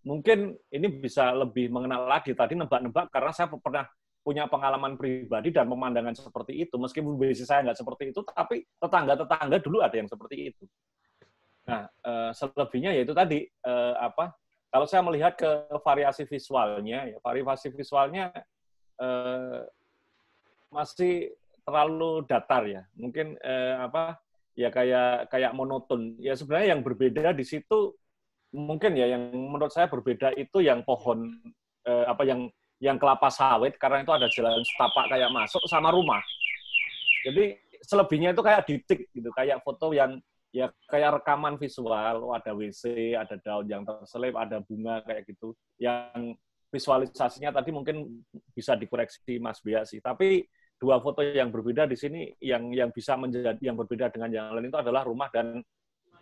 Speaker 1: mungkin ini bisa lebih mengenal lagi. Tadi nebak-nebak karena saya pernah punya pengalaman pribadi dan pemandangan seperti itu. Meskipun bisnis saya nggak seperti itu, tapi tetangga-tetangga dulu ada yang seperti itu. Nah, eh, selebihnya yaitu tadi eh, apa? Kalau saya melihat ke variasi visualnya, ya, variasi visualnya eh, masih terlalu datar ya. Mungkin eh, apa ya kayak kayak monoton. Ya sebenarnya yang berbeda di situ mungkin ya yang menurut saya berbeda itu yang pohon eh, apa yang yang kelapa sawit karena itu ada jalan setapak kayak masuk sama rumah. Jadi selebihnya itu kayak ditik gitu, kayak foto yang ya kayak rekaman visual, oh, ada WC, ada daun yang terselip, ada bunga kayak gitu. Yang visualisasinya tadi mungkin bisa dikoreksi Mas Bia sih, tapi dua foto yang berbeda di sini yang yang bisa menjadi yang berbeda dengan yang lain itu adalah rumah dan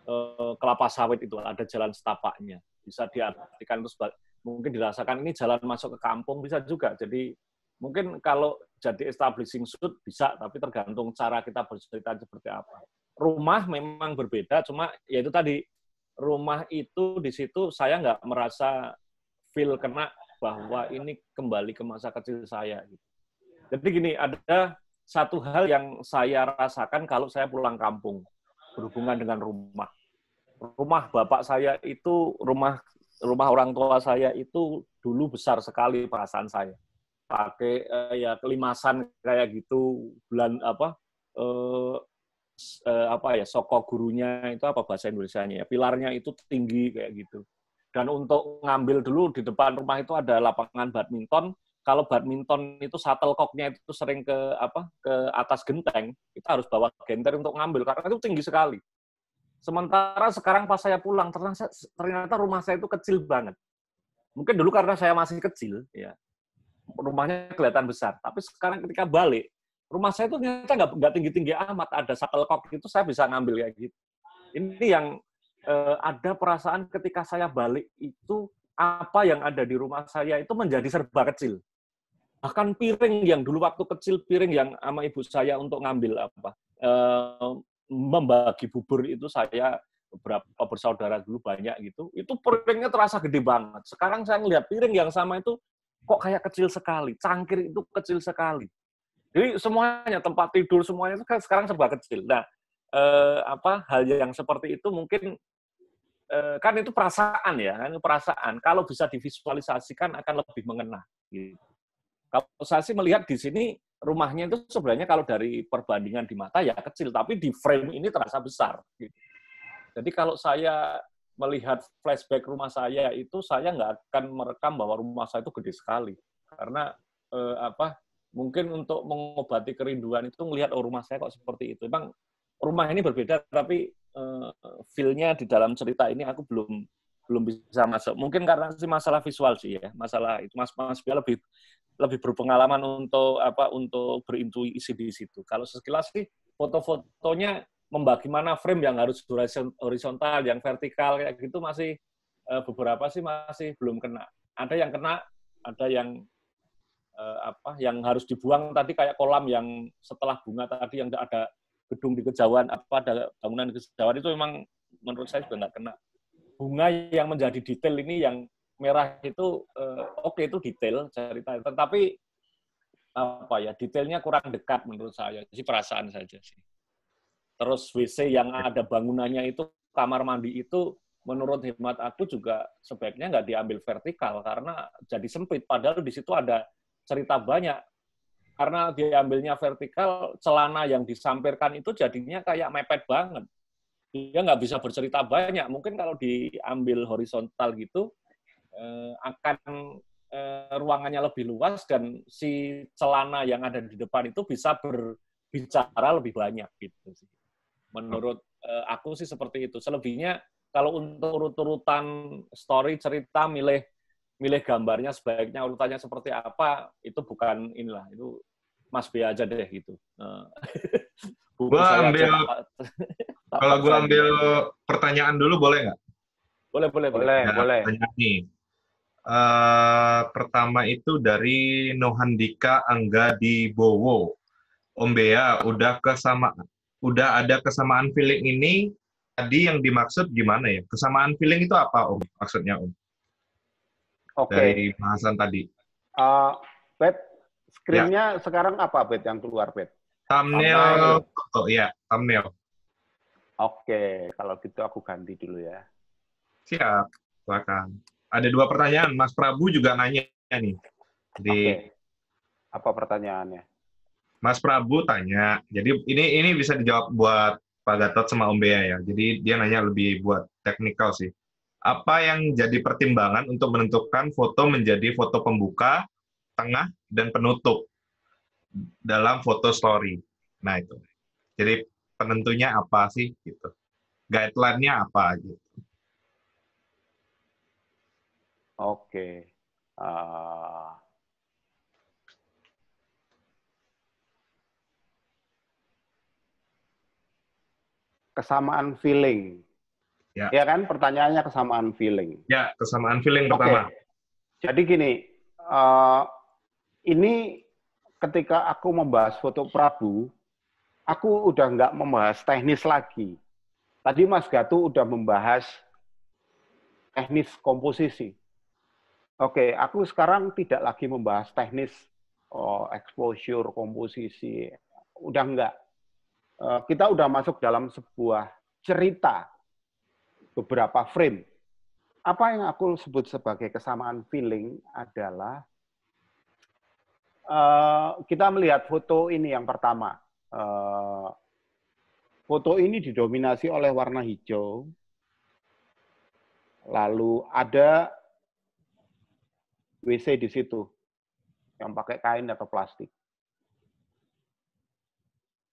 Speaker 1: e, kelapa sawit itu ada jalan setapaknya bisa diartikan terus mungkin dirasakan ini jalan masuk ke kampung bisa juga jadi mungkin kalau jadi establishing shoot bisa tapi tergantung cara kita bercerita seperti apa rumah memang berbeda cuma ya itu tadi rumah itu di situ saya nggak merasa feel kena bahwa ini kembali ke masa kecil saya gitu jadi gini, ada satu hal yang saya rasakan kalau saya pulang kampung berhubungan dengan rumah. Rumah bapak saya itu rumah rumah orang tua saya itu dulu besar sekali perasaan saya. Pakai eh, ya kelimasan kayak gitu bulan apa eh, eh, apa ya soko gurunya itu apa bahasa Indonesianya ya pilarnya itu tinggi kayak gitu. Dan untuk ngambil dulu di depan rumah itu ada lapangan badminton, kalau badminton itu shuttlecocknya itu sering ke apa ke atas genteng, kita harus bawa genter untuk ngambil karena itu tinggi sekali. Sementara sekarang pas saya pulang ternyata, ternyata rumah saya itu kecil banget. Mungkin dulu karena saya masih kecil ya rumahnya kelihatan besar, tapi sekarang ketika balik rumah saya itu ternyata nggak nggak tinggi tinggi amat ada shuttlecock itu saya bisa ngambil kayak gitu. Ini yang eh, ada perasaan ketika saya balik itu apa yang ada di rumah saya itu menjadi serba kecil bahkan piring yang dulu waktu kecil piring yang sama ibu saya untuk ngambil apa e, membagi bubur itu saya beberapa bersaudara dulu banyak gitu itu piringnya terasa gede banget sekarang saya ngelihat piring yang sama itu kok kayak kecil sekali cangkir itu kecil sekali jadi semuanya tempat tidur semuanya itu kan sekarang serba kecil nah e, apa hal yang seperti itu mungkin e, kan itu perasaan ya kan perasaan kalau bisa divisualisasikan akan lebih mengena gitu kalau saya sih melihat di sini rumahnya itu sebenarnya kalau dari perbandingan di mata ya kecil, tapi di frame ini terasa besar. Gitu. Jadi kalau saya melihat flashback rumah saya itu saya nggak akan merekam bahwa rumah saya itu gede sekali karena eh, apa mungkin untuk mengobati kerinduan itu melihat oh rumah saya kok seperti itu. Bang rumah ini berbeda tapi eh, feel-nya di dalam cerita ini aku belum belum bisa masuk. Mungkin karena sih masalah visual sih ya, masalah itu Mas Mas lebih lebih berpengalaman untuk apa untuk berintuisi di situ. Kalau sekilas sih foto-fotonya membagi mana frame yang harus horizontal, yang vertikal kayak gitu masih eh, beberapa sih masih belum kena. Ada yang kena, ada yang eh, apa yang harus dibuang tadi kayak kolam yang setelah bunga tadi yang ada gedung di kejauhan apa ada bangunan di kejauhan itu memang menurut saya sudah nggak kena bunga yang menjadi detail ini yang merah itu uh, oke okay, itu detail cerita tetapi apa ya detailnya kurang dekat menurut saya sih perasaan saja sih terus WC yang ada bangunannya itu kamar mandi itu menurut hemat aku juga sebaiknya nggak diambil vertikal karena jadi sempit padahal di situ ada cerita banyak karena diambilnya vertikal celana yang disampirkan itu jadinya kayak mepet banget dia nggak bisa bercerita banyak mungkin kalau diambil horizontal gitu eh, akan eh, ruangannya lebih luas dan si celana yang ada di depan itu bisa berbicara lebih banyak gitu sih. Menurut eh, aku sih seperti itu. Selebihnya kalau untuk urut-urutan story cerita milih milih gambarnya sebaiknya urutannya seperti apa itu bukan inilah itu Mas B aja deh gitu. Eh, gue ambil kalau gue ambil pertanyaan dulu boleh nggak? Boleh boleh boleh. Boleh,
Speaker 2: boleh. nih Eh, pertama itu dari Nohandika Angga di Bowo. Om Bea, udah kesama, udah ada kesamaan feeling ini. Tadi yang dimaksud gimana ya? Kesamaan feeling itu apa, Om? Maksudnya, Om? Oke. Okay. Dari bahasan tadi.
Speaker 5: Uh, Pet, screen-nya ya. sekarang apa, Pet, yang keluar, Pet?
Speaker 2: Thumbnail, thumbnail. Oh, ya, thumbnail. Oke,
Speaker 5: okay. kalau gitu aku ganti dulu ya.
Speaker 2: Siap, silakan ada dua pertanyaan. Mas Prabu juga nanya nih. Di okay.
Speaker 5: apa pertanyaannya?
Speaker 2: Mas Prabu tanya. Jadi ini ini bisa dijawab buat Pak Gatot sama Om Bea ya. Jadi dia nanya lebih buat teknikal sih. Apa yang jadi pertimbangan untuk menentukan foto menjadi foto pembuka, tengah, dan penutup dalam foto story? Nah itu. Jadi penentunya apa sih gitu? Guideline-nya apa gitu? Oke. Ah.
Speaker 5: kesamaan feeling. Ya. ya kan pertanyaannya kesamaan feeling.
Speaker 2: Ya, kesamaan feeling pertama.
Speaker 5: Jadi gini, ah, ini ketika aku membahas foto Prabu, aku udah nggak membahas teknis lagi. Tadi Mas Gatu udah membahas teknis komposisi. Oke, aku sekarang tidak lagi membahas teknis oh, exposure, komposisi, udah enggak. Eh, kita udah masuk dalam sebuah cerita, beberapa frame. Apa yang aku sebut sebagai kesamaan feeling adalah eh, kita melihat foto ini yang pertama. Eh, foto ini didominasi oleh warna hijau, lalu ada WC di situ yang pakai kain atau plastik.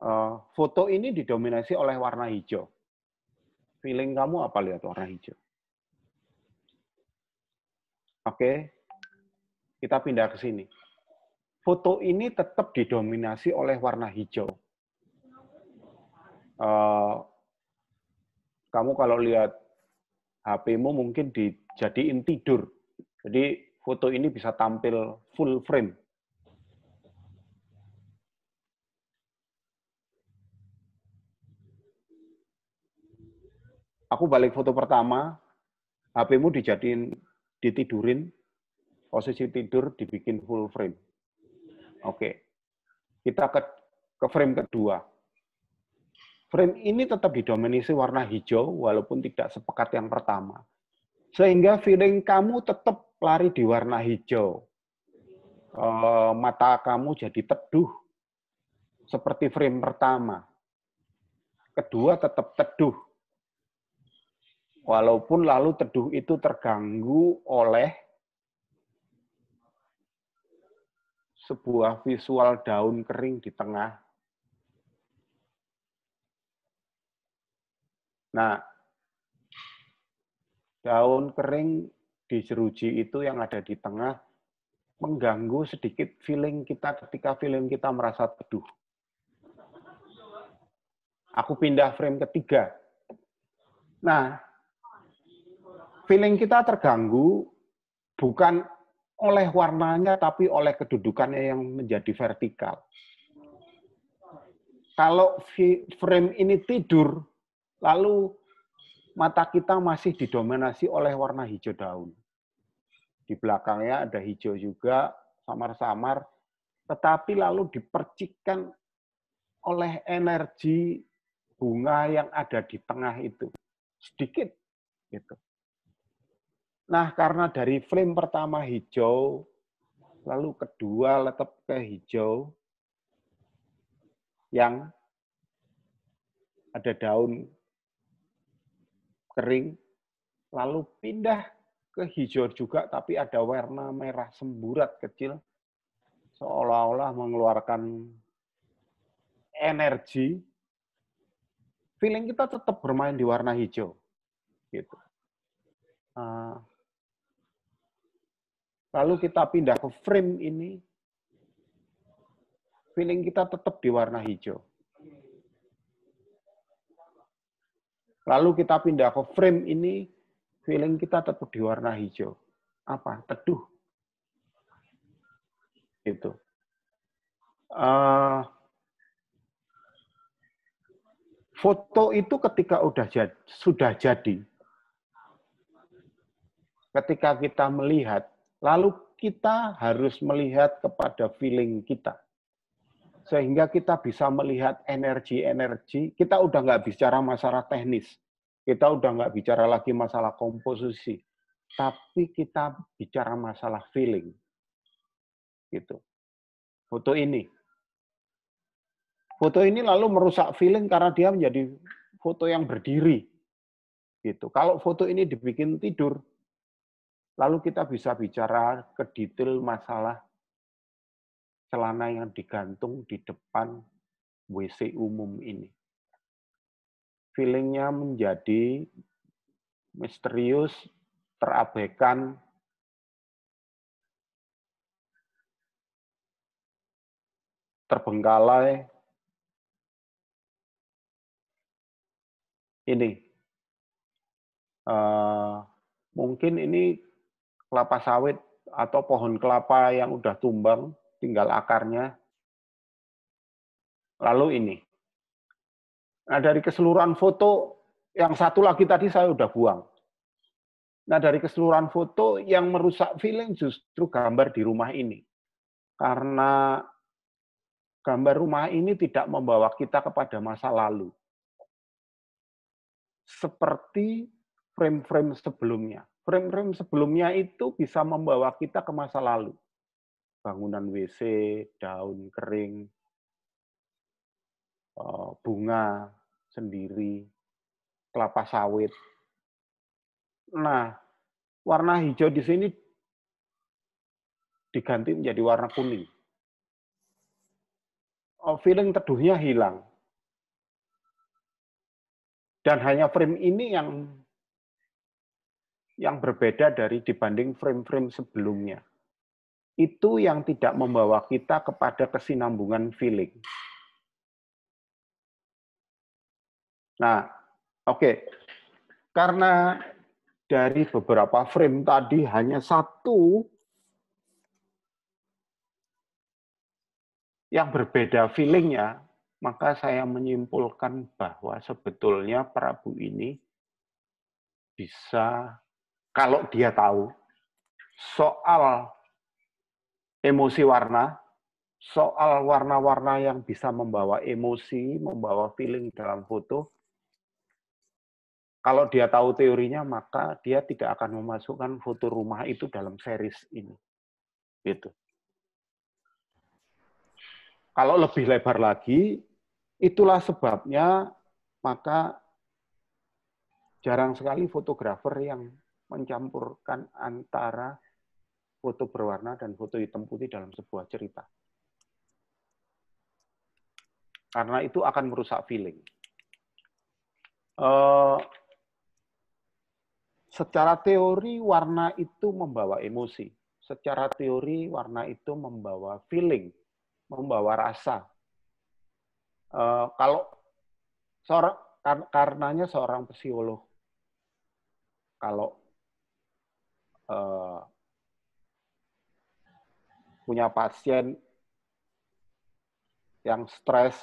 Speaker 5: Eh, foto ini didominasi oleh warna hijau. Feeling kamu apa lihat warna hijau? Oke, kita pindah ke sini. Foto ini tetap didominasi oleh warna hijau. Eh, kamu kalau lihat HP-mu mungkin dijadiin tidur. Jadi foto ini bisa tampil full frame. Aku balik foto pertama, HP-mu dijadiin, ditidurin, posisi tidur dibikin full frame. Oke. Okay. Kita ke, ke frame kedua. Frame ini tetap didominasi warna hijau walaupun tidak sepekat yang pertama. Sehingga feeling kamu tetap lari di warna hijau. E, mata kamu jadi teduh, seperti frame pertama. Kedua tetap teduh. Walaupun lalu teduh itu terganggu oleh sebuah visual daun kering di tengah. Nah, daun kering di jeruji itu yang ada di tengah mengganggu sedikit feeling kita ketika feeling kita merasa teduh. Aku pindah frame ketiga. Nah, feeling kita terganggu bukan oleh warnanya tapi oleh kedudukannya yang menjadi vertikal. Kalau frame ini tidur, lalu mata kita masih didominasi oleh warna hijau daun. Di belakangnya ada hijau juga, samar-samar, tetapi lalu dipercikkan oleh energi bunga yang ada di tengah itu. Sedikit. Gitu. Nah, karena dari frame pertama hijau, lalu kedua tetap ke hijau, yang ada daun kering, lalu pindah ke hijau juga, tapi ada warna merah semburat kecil, seolah-olah mengeluarkan energi. Feeling kita tetap bermain di warna hijau, gitu. Ah. lalu kita pindah ke frame ini, feeling kita tetap di warna hijau. Lalu kita pindah ke frame ini, feeling kita tetap di warna hijau. Apa? Teduh. Itu. Uh, eh, foto itu ketika udah jad, sudah jadi, ketika kita melihat, lalu kita harus melihat kepada feeling kita sehingga kita bisa melihat energi-energi. Kita udah nggak bicara masalah teknis, kita udah nggak bicara lagi masalah komposisi, tapi kita bicara masalah feeling. Gitu. Foto ini. Foto ini lalu merusak feeling karena dia menjadi foto yang berdiri. Gitu. Kalau foto ini dibikin tidur, lalu kita bisa bicara ke detail masalah celana yang digantung di depan WC umum ini. Feelingnya menjadi misterius, terabaikan,
Speaker 4: terbengkalai.
Speaker 5: Ini uh, mungkin ini kelapa sawit atau pohon kelapa yang udah tumbang tinggal akarnya. Lalu ini. Nah, dari keseluruhan foto, yang satu lagi tadi saya udah buang. Nah, dari keseluruhan foto yang merusak feeling justru gambar di rumah ini. Karena gambar rumah ini tidak membawa kita kepada masa lalu. Seperti frame-frame sebelumnya. Frame-frame sebelumnya itu bisa membawa kita ke masa lalu bangunan WC, daun kering, eh, bunga sendiri, kelapa sawit. Nah, warna hijau di sini diganti menjadi warna kuning. Eh, feeling teduhnya hilang. Dan hanya frame ini yang yang berbeda dari dibanding frame-frame sebelumnya itu yang tidak membawa kita kepada kesinambungan feeling. Nah, oke. Okay. Karena dari beberapa frame tadi hanya satu yang berbeda feelingnya, maka saya menyimpulkan bahwa sebetulnya Prabu ini bisa, kalau dia tahu, soal emosi warna, soal warna-warna yang bisa membawa emosi, membawa feeling dalam foto. Kalau dia tahu teorinya, maka dia tidak akan memasukkan foto rumah itu dalam series ini. Gitu. Kalau lebih lebar lagi, itulah sebabnya maka jarang sekali fotografer yang mencampurkan antara foto berwarna dan foto hitam putih dalam sebuah cerita. Karena itu akan merusak feeling. Uh, secara teori warna itu membawa emosi. Secara teori warna itu membawa feeling, membawa rasa. Uh, kalau seorang kar karenanya seorang psikolog kalau uh, punya pasien yang stres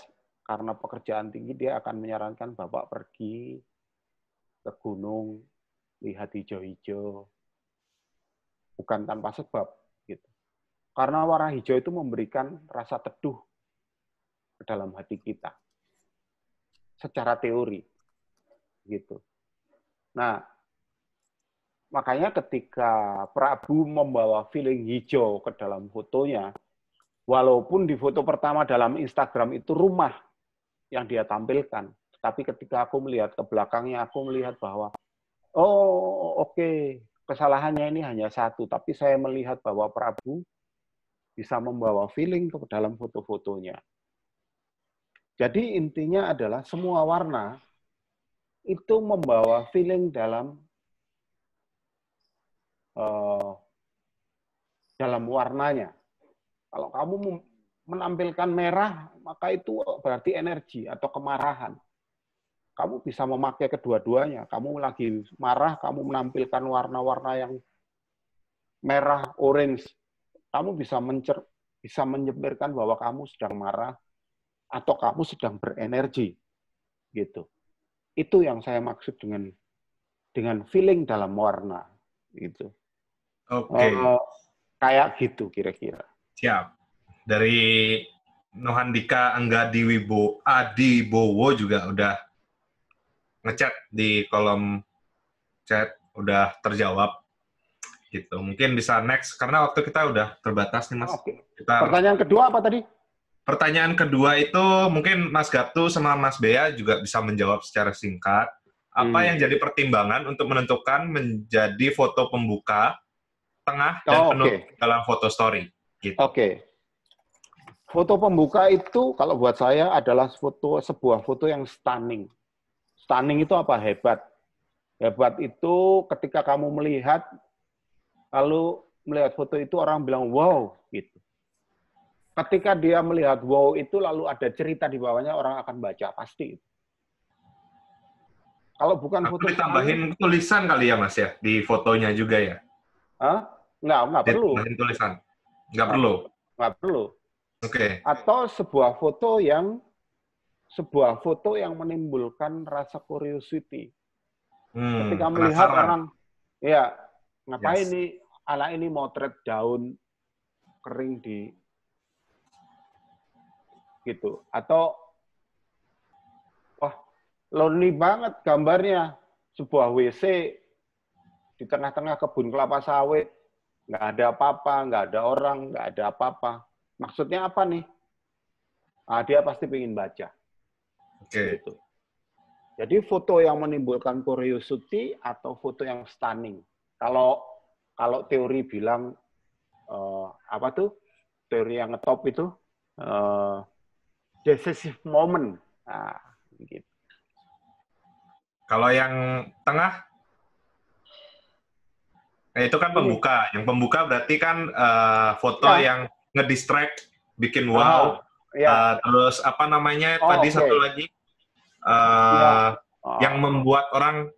Speaker 5: karena pekerjaan tinggi, dia akan menyarankan Bapak pergi ke gunung, lihat hijau-hijau. Bukan tanpa sebab. gitu. Karena warna hijau itu memberikan rasa teduh ke dalam hati kita. Secara teori. gitu. Nah, makanya ketika Prabu membawa feeling hijau ke dalam fotonya, walaupun di foto pertama dalam Instagram itu rumah yang dia tampilkan, tapi ketika aku melihat ke belakangnya, aku melihat bahwa oh oke okay, kesalahannya ini hanya satu, tapi saya melihat bahwa Prabu bisa membawa feeling ke dalam foto-fotonya. Jadi intinya adalah semua warna itu membawa feeling dalam eh, dalam warnanya. Kalau kamu menampilkan merah, maka itu berarti energi atau kemarahan. Kamu bisa memakai kedua-duanya. Kamu lagi marah, kamu menampilkan warna-warna yang merah, orange. Kamu bisa mencer bisa menyebarkan bahwa kamu sedang marah atau kamu sedang berenergi. Gitu. Itu yang saya maksud dengan dengan feeling dalam warna. Gitu. Oke. Okay. Uh, eh, kayak gitu kira-kira.
Speaker 2: Siap. Dari Nohandika Anggadi Wibo Adi Bowo juga udah ngechat di kolom chat udah terjawab gitu. Mungkin bisa next karena waktu kita udah terbatas nih Mas. Okay. Kita Pertanyaan
Speaker 5: kedua apa tadi?
Speaker 2: Pertanyaan kedua itu mungkin Mas Gatu sama Mas Bea juga bisa menjawab secara singkat. Apa hmm. yang jadi pertimbangan untuk menentukan menjadi foto pembuka tengah dan oh, penutup okay. dalam foto story. Gitu. Oke. Okay.
Speaker 5: Foto pembuka itu kalau buat saya adalah foto sebuah foto yang stunning. Stunning itu apa? Hebat. Hebat itu ketika kamu melihat lalu melihat foto itu orang bilang wow gitu. Ketika dia melihat wow itu lalu ada cerita di bawahnya orang akan baca pasti.
Speaker 2: Kalau bukan Aku foto ditambahin stunning, tulisan kali ya Mas ya di fotonya juga ya.
Speaker 5: Hah? Nggak, nggak perlu. Dari tulisan. Nggak perlu. Nggak perlu. Oke. Okay. Atau sebuah foto yang sebuah foto yang menimbulkan rasa curiosity.
Speaker 4: Hmm, Ketika melihat penasaran. orang,
Speaker 5: ya ngapain yes. ini ala ini motret daun kering di gitu atau
Speaker 3: wah lonely
Speaker 5: banget gambarnya sebuah WC di tengah-tengah kebun kelapa sawit, nggak ada apa-apa, nggak ada orang, nggak ada apa-apa. Maksudnya apa nih? Nah, dia pasti ingin baca. Oke. Okay. Gitu. Jadi foto yang menimbulkan curiosity atau foto yang stunning. Kalau kalau teori bilang uh, apa tuh? Teori yang ngetop itu uh, decisive moment. Nah, gitu.
Speaker 2: Kalau yang tengah Nah, itu kan iya. pembuka. Yang pembuka berarti kan uh, foto ya. yang ngedistract, bikin wow. Oh, ya. uh, terus apa namanya oh, tadi okay. satu lagi uh, ya. oh. yang membuat orang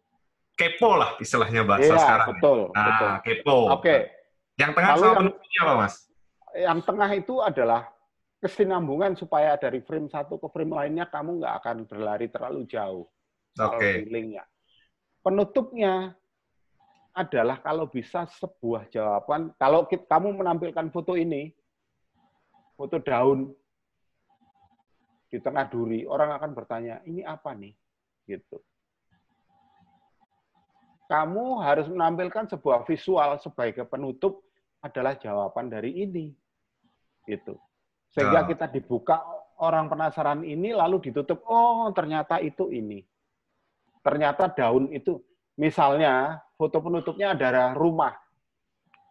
Speaker 2: kepo lah istilahnya bahasa ya, sekarang. Betul. Nah, betul. kepo. Oke. Okay. Yang tengah Lalu sama penutupnya apa, Mas?
Speaker 5: Yang tengah itu adalah kesinambungan supaya dari frame satu ke frame lainnya kamu nggak akan berlari terlalu jauh. Oke. Okay. Penutupnya adalah kalau bisa sebuah jawaban. Kalau kita, kamu menampilkan foto ini, foto daun di tengah duri, orang akan bertanya, ini apa nih? Gitu. Kamu harus menampilkan sebuah visual sebagai penutup adalah jawaban dari ini. Gitu. Sehingga nah. kita dibuka orang penasaran ini lalu ditutup, oh ternyata itu ini. Ternyata daun itu misalnya foto penutupnya adalah rumah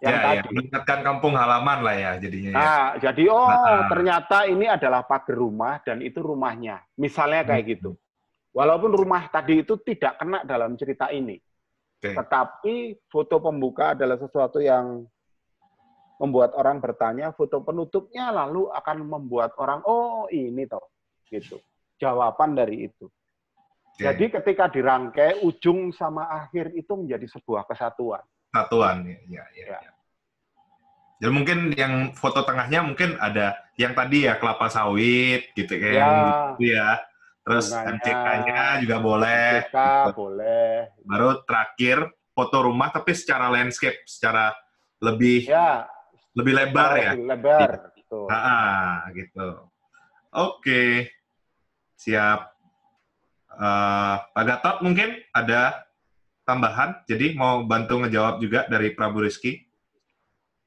Speaker 5: yang ya, tadi.
Speaker 2: Ya, kampung halaman lah ya jadinya. Ya. Nah, jadi oh nah.
Speaker 5: ternyata ini adalah pagar rumah dan itu rumahnya. Misalnya kayak gitu. hmm. gitu. Walaupun rumah tadi itu tidak kena dalam cerita ini. Okay. Tetapi foto pembuka adalah sesuatu yang membuat orang bertanya, foto penutupnya lalu akan membuat orang oh ini toh gitu. Jawaban dari itu. Jadi ketika dirangkai ujung sama akhir itu menjadi sebuah kesatuan.
Speaker 2: Kesatuan, ya,
Speaker 5: ya, ya. ya.
Speaker 2: Jadi ya. ya, mungkin yang foto tengahnya mungkin ada yang tadi ya kelapa sawit gitu kayak ya. gitu ya. Terus MCK-nya juga boleh. MCK gitu. boleh. Baru terakhir foto rumah tapi secara landscape, secara lebih ya. lebih lebar ya. Lebih
Speaker 5: lebar. Gitu.
Speaker 2: Ah, gitu. Oke. Okay. Siap. Uh, Pak Gatot mungkin ada tambahan, jadi mau bantu ngejawab juga dari Prabu Rizky.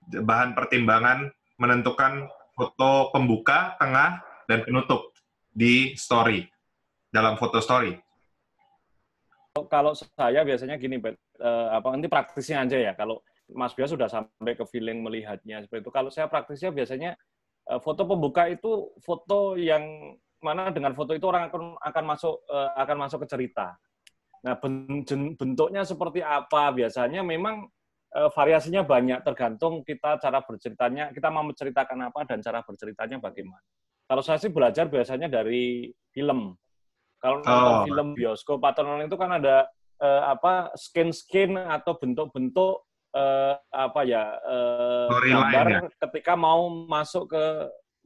Speaker 2: Bahan pertimbangan menentukan foto pembuka, tengah, dan penutup di story, dalam foto story.
Speaker 1: Kalau saya biasanya gini, Pak, uh, eh, apa nanti praktisnya aja ya. Kalau Mas Bia sudah sampai ke feeling melihatnya seperti itu. Kalau saya praktisnya biasanya eh, foto pembuka itu foto yang mana dengan foto itu orang akan akan masuk uh, akan masuk ke cerita. Nah, bentuknya seperti apa? Biasanya memang uh, variasinya banyak tergantung kita cara berceritanya, kita mau menceritakan apa dan cara berceritanya bagaimana. Kalau saya sih belajar biasanya dari film. Kalau oh. film bioskop atau nonton itu kan ada uh, apa skin-skin atau bentuk-bentuk uh, apa ya uh, gambar ya? ketika mau masuk ke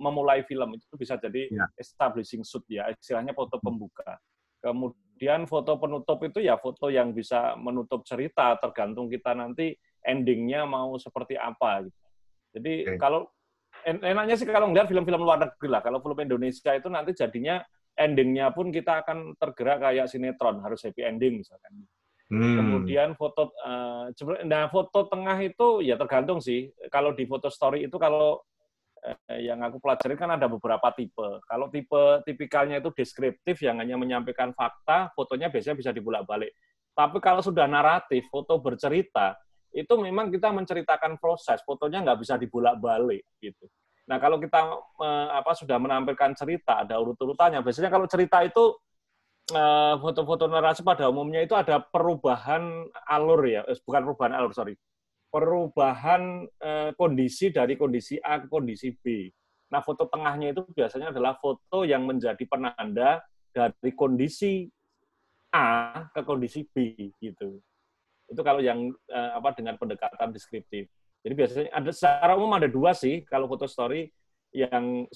Speaker 1: memulai film itu bisa jadi ya. establishing shoot ya, istilahnya foto pembuka. Kemudian foto penutup itu ya foto yang bisa menutup cerita, tergantung kita nanti endingnya mau seperti apa. Gitu. Jadi okay. kalau en enaknya sih kalau ngeliat film-film luar negeri lah, kalau film Indonesia itu nanti jadinya endingnya pun kita akan tergerak kayak sinetron harus happy ending misalkan.
Speaker 2: Hmm. Kemudian
Speaker 1: foto, uh, nah foto tengah itu ya tergantung sih. Kalau di foto story itu kalau Eh, yang aku pelajari kan ada beberapa tipe. Kalau tipe tipikalnya itu deskriptif yang hanya menyampaikan fakta, fotonya biasanya bisa dibolak-balik. Tapi kalau sudah naratif, foto bercerita, itu memang kita menceritakan proses, fotonya nggak bisa dibolak-balik gitu. Nah, kalau kita apa sudah menampilkan cerita, ada urut-urutannya. Biasanya kalau cerita itu eh, foto-foto narasi pada umumnya itu ada perubahan alur ya, eh, bukan perubahan alur, sorry perubahan eh, kondisi dari kondisi A ke kondisi B. Nah, foto tengahnya itu biasanya adalah foto yang menjadi penanda dari kondisi A ke kondisi B gitu. Itu kalau yang eh, apa dengan pendekatan deskriptif. Jadi biasanya ada secara umum ada dua sih kalau foto story yang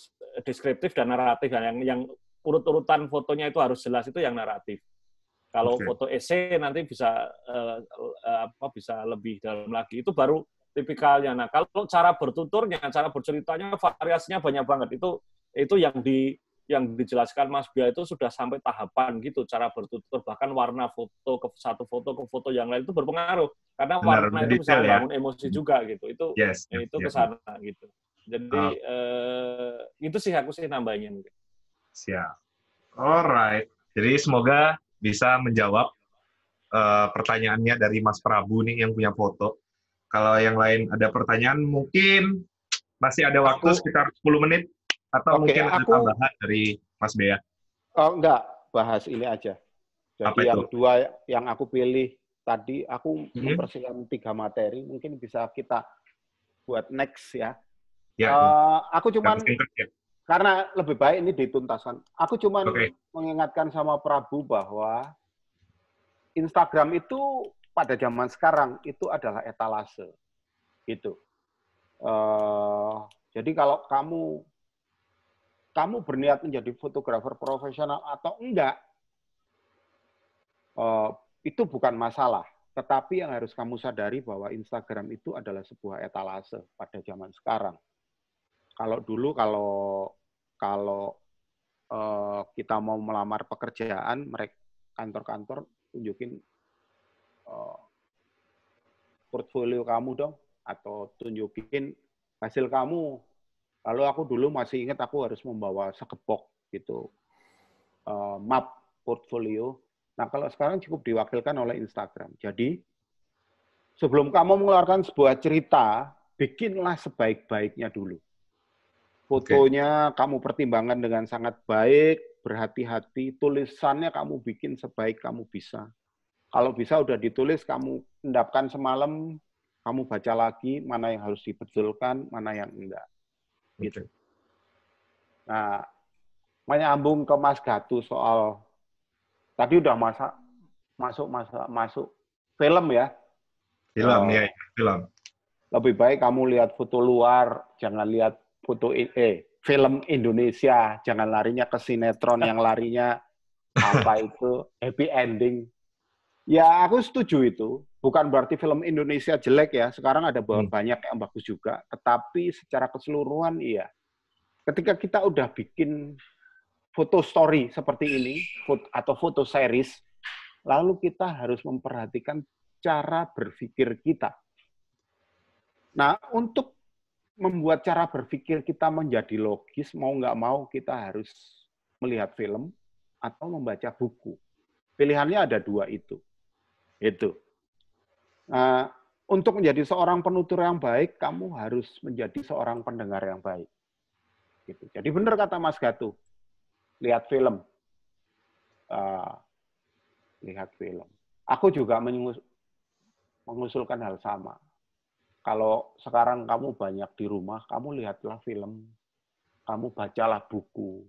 Speaker 1: deskriptif dan naratif yang yang urut-urutan fotonya itu harus jelas itu yang naratif. Kalau okay. foto esai nanti bisa uh, apa bisa lebih dalam lagi. Itu baru tipikalnya. Nah, kalau cara bertuturnya, cara berceritanya variasinya banyak banget. Itu itu yang di yang dijelaskan Mas Bia itu sudah sampai tahapan gitu cara bertutur bahkan warna foto ke satu foto ke foto yang lain itu berpengaruh karena Benar, warna itu bisa ya. membangun ya. emosi hmm. juga gitu itu yes, eh, yes itu yes, kesana yes. gitu jadi oh. eh, itu sih aku sih nambahin
Speaker 2: siap alright jadi semoga bisa menjawab uh, pertanyaannya dari Mas Prabu nih yang punya foto. Kalau yang lain ada pertanyaan mungkin masih ada waktu aku, sekitar 10 menit atau okay, mungkin ada aku, tambahan dari Mas Bea.
Speaker 5: Oh enggak, bahas ini aja. Jadi Apa itu? yang dua yang aku pilih tadi aku hmm. mempersiapkan tiga materi mungkin bisa kita buat next ya. Ya. Uh, aku cuman karena lebih baik ini dituntaskan. Aku cuma okay. mengingatkan sama Prabu bahwa Instagram itu pada zaman sekarang itu adalah etalase, gitu. Uh, jadi kalau kamu kamu berniat menjadi fotografer profesional atau enggak, uh, itu bukan masalah. Tetapi yang harus kamu sadari bahwa Instagram itu adalah sebuah etalase pada zaman sekarang kalau dulu kalau kalau uh, kita mau melamar pekerjaan mereka kantor-kantor tunjukin uh, portfolio kamu dong atau tunjukin hasil kamu lalu aku dulu masih ingat aku harus membawa sekepok gitu uh, map portfolio nah kalau sekarang cukup diwakilkan oleh Instagram jadi sebelum kamu mengeluarkan sebuah cerita bikinlah sebaik-baiknya dulu Fotonya okay. kamu pertimbangkan dengan sangat baik, berhati-hati. Tulisannya kamu bikin sebaik kamu bisa. Kalau bisa udah ditulis, kamu endapkan semalam, kamu baca lagi mana yang harus dibetulkan, mana yang enggak. Gitu. Okay. Nah, menyambung ke Mas Gatu soal tadi udah masa masuk masa masuk film ya. Film uh, ya, film. Lebih baik kamu lihat foto luar, jangan lihat foto eh film Indonesia jangan larinya ke sinetron yang larinya apa itu happy ending ya aku setuju itu bukan berarti film Indonesia jelek ya sekarang ada hmm. banyak yang bagus juga tetapi secara keseluruhan iya ketika kita udah bikin foto story seperti ini foto, atau foto series lalu kita harus memperhatikan cara berpikir kita nah untuk membuat cara berpikir kita menjadi logis, mau nggak mau kita harus melihat film atau membaca buku. Pilihannya ada dua itu. Itu. Nah, untuk menjadi seorang penutur yang baik, kamu harus menjadi seorang pendengar yang baik. Gitu. Jadi benar kata Mas Gatuh, lihat film. Uh, lihat film. Aku juga mengusulkan hal sama kalau sekarang kamu banyak di rumah, kamu lihatlah film, kamu bacalah buku,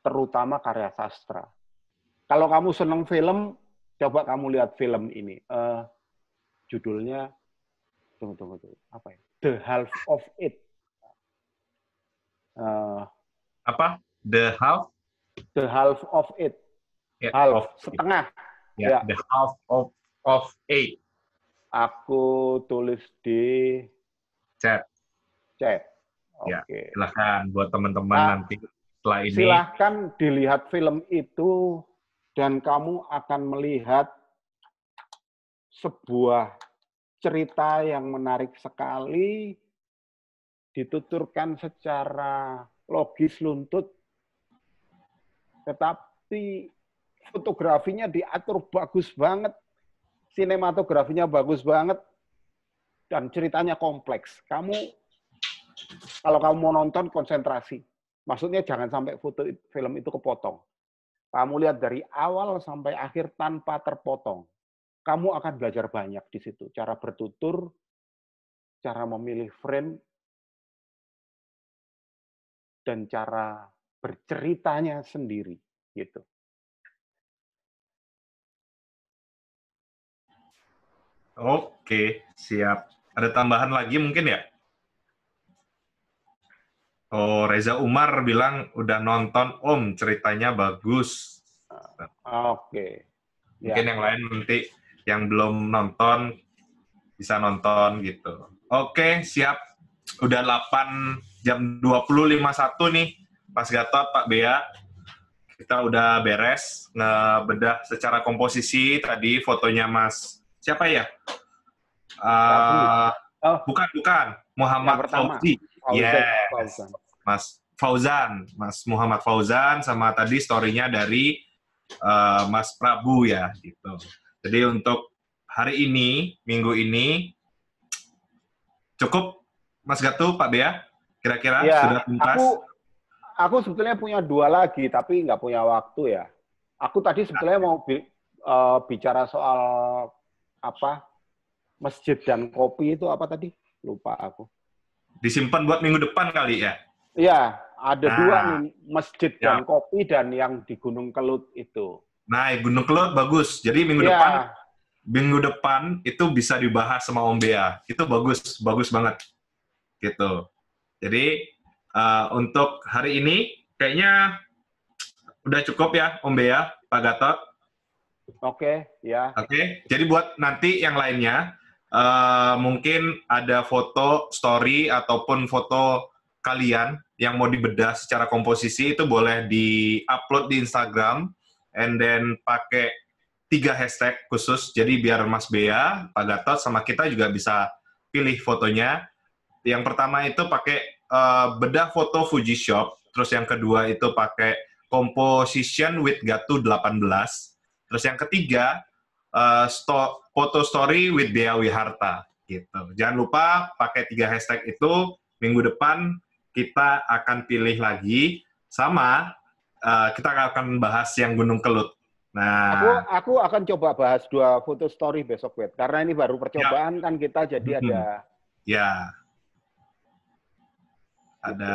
Speaker 5: terutama karya sastra. Kalau kamu senang film, coba kamu lihat film ini. Uh, judulnya, tunggu, tunggu, tunggu, apa ya? The Half of It. Uh, apa? The Half? The Half of It. Ya, half, of setengah.
Speaker 2: It. Ya, yeah, ya. The
Speaker 5: Half of of Eight. Aku tulis di chat. Chat. Ya, Oke. Okay.
Speaker 2: Ya, silahkan buat teman-teman nah, nanti
Speaker 3: setelah ini. Silahkan
Speaker 5: dilihat film itu dan kamu akan melihat sebuah cerita yang menarik sekali dituturkan secara logis luntut tetapi fotografinya diatur bagus banget sinematografinya bagus banget, dan ceritanya kompleks. Kamu kalau kamu mau nonton konsentrasi, maksudnya jangan sampai foto film itu kepotong. Kamu lihat dari awal sampai akhir tanpa terpotong. Kamu akan belajar banyak di situ. Cara bertutur, cara memilih frame, dan cara berceritanya sendiri. Gitu.
Speaker 2: Oke, siap. Ada tambahan lagi mungkin ya? Oh, Reza Umar bilang udah nonton Om, ceritanya bagus.
Speaker 5: Oke.
Speaker 2: Ya. Mungkin ya. yang lain nanti yang belum nonton bisa nonton gitu. Oke, siap. Udah 8 jam 20.51 nih. Pas Gatot, Pak Bea. Kita udah beres ngebedah secara komposisi tadi fotonya Mas siapa ya? Uh, oh. Bukan, bukan. Muhammad Fauzi. Yes. Fauzan. Mas Fauzan. Mas Muhammad Fauzan sama tadi story-nya dari uh, Mas Prabu ya. gitu. Jadi untuk hari ini, minggu ini, cukup Mas Gatu, Pak Bea? Kira-kira ya, sudah tuntas? Aku,
Speaker 5: aku sebetulnya punya dua lagi, tapi nggak punya waktu ya. Aku tadi sebetulnya nah. mau bi uh, bicara soal apa masjid dan kopi itu apa tadi? Lupa aku.
Speaker 2: Disimpan buat minggu depan kali ya?
Speaker 5: Iya, ada nah, dua nih, masjid ya. dan kopi dan yang di Gunung Kelut itu.
Speaker 2: Nah, Gunung Kelut bagus. Jadi minggu ya. depan minggu depan itu bisa dibahas sama Om Bea. Itu bagus, bagus banget. Gitu. Jadi uh, untuk hari ini kayaknya udah cukup ya Om Bea, Pak Gatot.
Speaker 5: Oke, okay, ya.
Speaker 2: Oke, okay, jadi buat nanti yang lainnya, uh, mungkin ada foto story ataupun foto kalian yang mau dibedah secara komposisi itu boleh di-upload di Instagram, and then pakai tiga hashtag khusus, jadi biar Mas Bea, Pak Gatot, sama kita juga bisa pilih fotonya. Yang pertama itu pakai uh, bedah foto Fuji Shop, terus yang kedua itu pakai Composition with Gatu 18, Terus yang ketiga, uh, sto foto story with Dea Wiharta gitu. Jangan lupa pakai tiga hashtag itu minggu depan kita akan pilih lagi sama uh, kita akan bahas yang Gunung Kelut. Nah, aku
Speaker 5: aku akan coba bahas dua foto story besok wet karena ini baru percobaan ya. kan kita jadi hmm. ada
Speaker 2: ya ada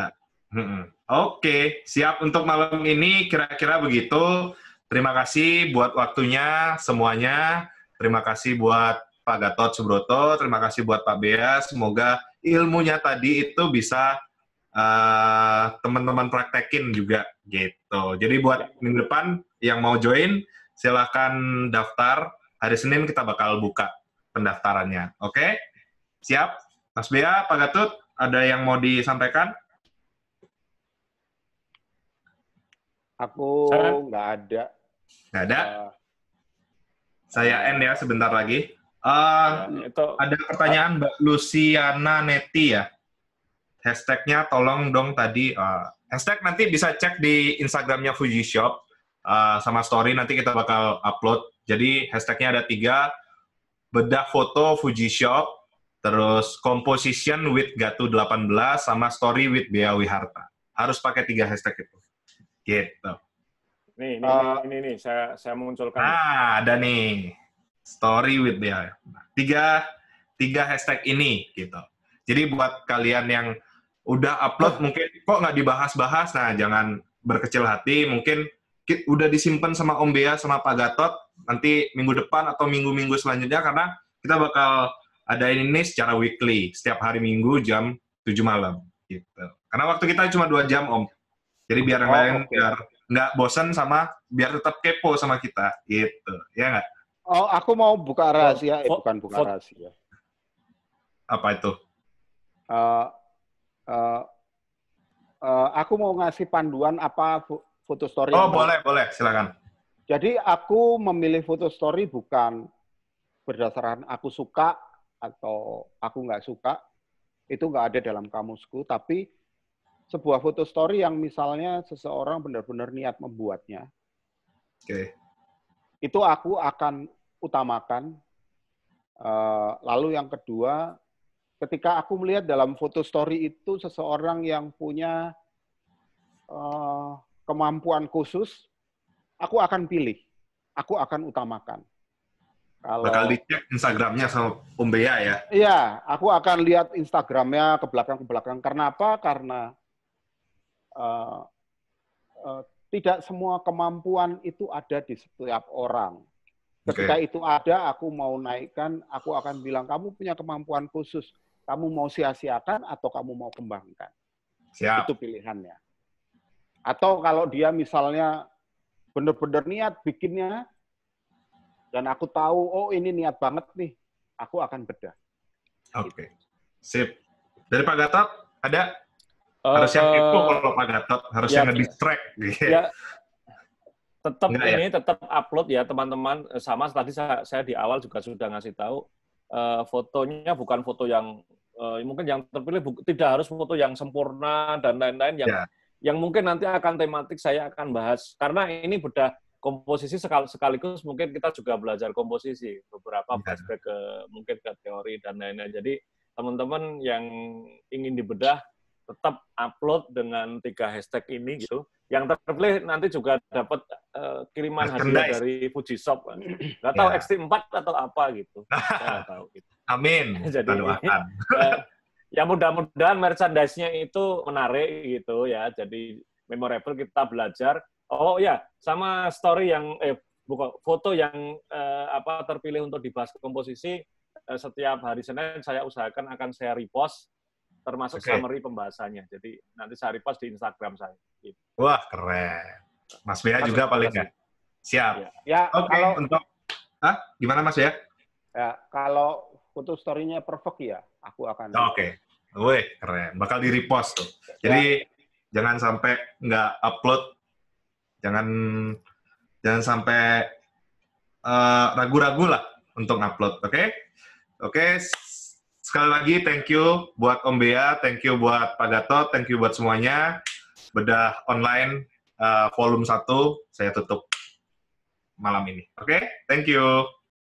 Speaker 2: hmm. oke okay. siap untuk malam ini kira-kira begitu Terima kasih buat waktunya semuanya. Terima kasih buat Pak Gatot Subroto, terima kasih buat Pak Bea. Semoga ilmunya tadi itu bisa uh, teman-teman praktekin juga gitu. Jadi buat minggu depan yang mau join silahkan daftar. Hari Senin kita bakal buka pendaftarannya. Oke? Okay? Siap? Mas Bea, Pak Gatot, ada yang mau disampaikan?
Speaker 5: Aku nggak ada. Nggak ada. Uh,
Speaker 2: Saya ah. end ya sebentar lagi. Uh, itu, ada pertanyaan Mbak Luciana Neti ya. Hashtagnya tolong dong tadi. Uh, hashtag nanti bisa cek di Instagramnya Fuji Shop uh, sama story nanti kita bakal upload. Jadi hashtagnya ada tiga. Bedah foto Fuji Shop, terus composition with Gatu 18 sama story with Bea Wiharta. Harus pakai tiga hashtag itu. Gitu.
Speaker 1: Nih, nih, uh, nih, eh, nih, nih, saya saya munculkan. Ah, ada
Speaker 2: nih. Story with dia. Tiga tiga hashtag ini gitu. Jadi buat kalian yang udah upload oh. mungkin kok nggak dibahas-bahas, nah jangan berkecil hati. Mungkin udah disimpan sama Om Bea sama Pak Gatot nanti minggu depan atau minggu-minggu selanjutnya karena kita bakal ada ini secara weekly setiap hari Minggu jam 7 malam gitu. Karena waktu kita cuma dua jam Om. Jadi biar yang oh, lain biar nggak bosen sama biar tetap kepo sama kita gitu ya nggak
Speaker 5: oh aku mau buka rahasia eh, bukan buka rahasia apa itu uh, uh, uh, aku mau ngasih panduan apa foto story oh boleh
Speaker 2: boleh silakan
Speaker 5: jadi aku memilih foto story bukan berdasarkan aku suka atau aku nggak suka itu nggak ada dalam kamusku tapi sebuah foto story yang misalnya seseorang benar-benar niat membuatnya. Oke. Okay. Itu aku akan utamakan. Uh, lalu yang kedua, ketika aku melihat dalam foto story itu seseorang yang punya uh, kemampuan khusus, aku akan pilih. Aku akan utamakan. Kalau, Bakal
Speaker 2: dicek Instagramnya sama Om ya?
Speaker 5: Iya, aku akan lihat Instagramnya ke belakang-ke belakang. Karena apa? Karena Eh, eh, tidak semua kemampuan itu ada di setiap orang. Ketika okay. itu ada, aku mau naikkan, aku akan bilang kamu punya kemampuan khusus, kamu mau sia-siakan atau kamu mau kembangkan. Siap. Itu pilihannya. Atau kalau dia misalnya benar-benar niat bikinnya dan aku tahu oh ini niat banget nih, aku akan bedah.
Speaker 2: Oke. Okay.
Speaker 1: Sip. Dari
Speaker 2: Pak Gatot ada harus yang eh, kepo eh, kalau Pak Gatot, harus ya, yang distract
Speaker 1: Gitu. Ya, ya tetap Nggak, ya. ini ya? tetap upload ya teman-teman. Eh, sama tadi saya, saya di awal juga sudah ngasih tahu uh, fotonya bukan foto yang uh, mungkin yang terpilih tidak harus foto yang sempurna dan lain-lain yang ya. yang mungkin nanti akan tematik saya akan bahas karena ini bedah komposisi sekal, sekaligus mungkin kita juga belajar komposisi beberapa ya. ke mungkin ke teori dan lain-lain. Jadi teman-teman yang ingin dibedah tetap upload dengan tiga hashtag ini gitu. Yang terpilih nanti juga dapat uh, kiriman hadiah dari Fuji Shop. Kan. Nggak tahu yeah. XT4 atau apa gitu. tahu. Gitu.
Speaker 2: Amin. Jadi, uh,
Speaker 1: ya mudah-mudahan merchandise-nya itu menarik gitu ya. Jadi memorable kita belajar. Oh ya, sama story yang eh bukan foto yang uh, apa terpilih untuk dibahas komposisi setiap hari Senin saya usahakan akan saya repost termasuk okay. summary pembahasannya. Jadi nanti saya repost di Instagram saya. Gitu.
Speaker 2: Wah keren, Mas Bea juga paling ya? Siap. Iya. Ya, Oke okay, kalau, untuk, ah gimana Mas ya?
Speaker 5: Ya kalau foto storynya nya perfect ya, aku akan. Oh, oke,
Speaker 2: okay. keren. Bakal di repost tuh. Jadi ya. jangan sampai nggak upload, jangan jangan sampai eh, ragu-ragu uh, lah untuk upload, oke? Okay? Oke, okay, sekali lagi thank you buat Om Bea, thank you buat Pak Gatot, thank you buat semuanya. Bedah online
Speaker 4: uh, volume 1 saya tutup malam ini. Oke, okay? thank you.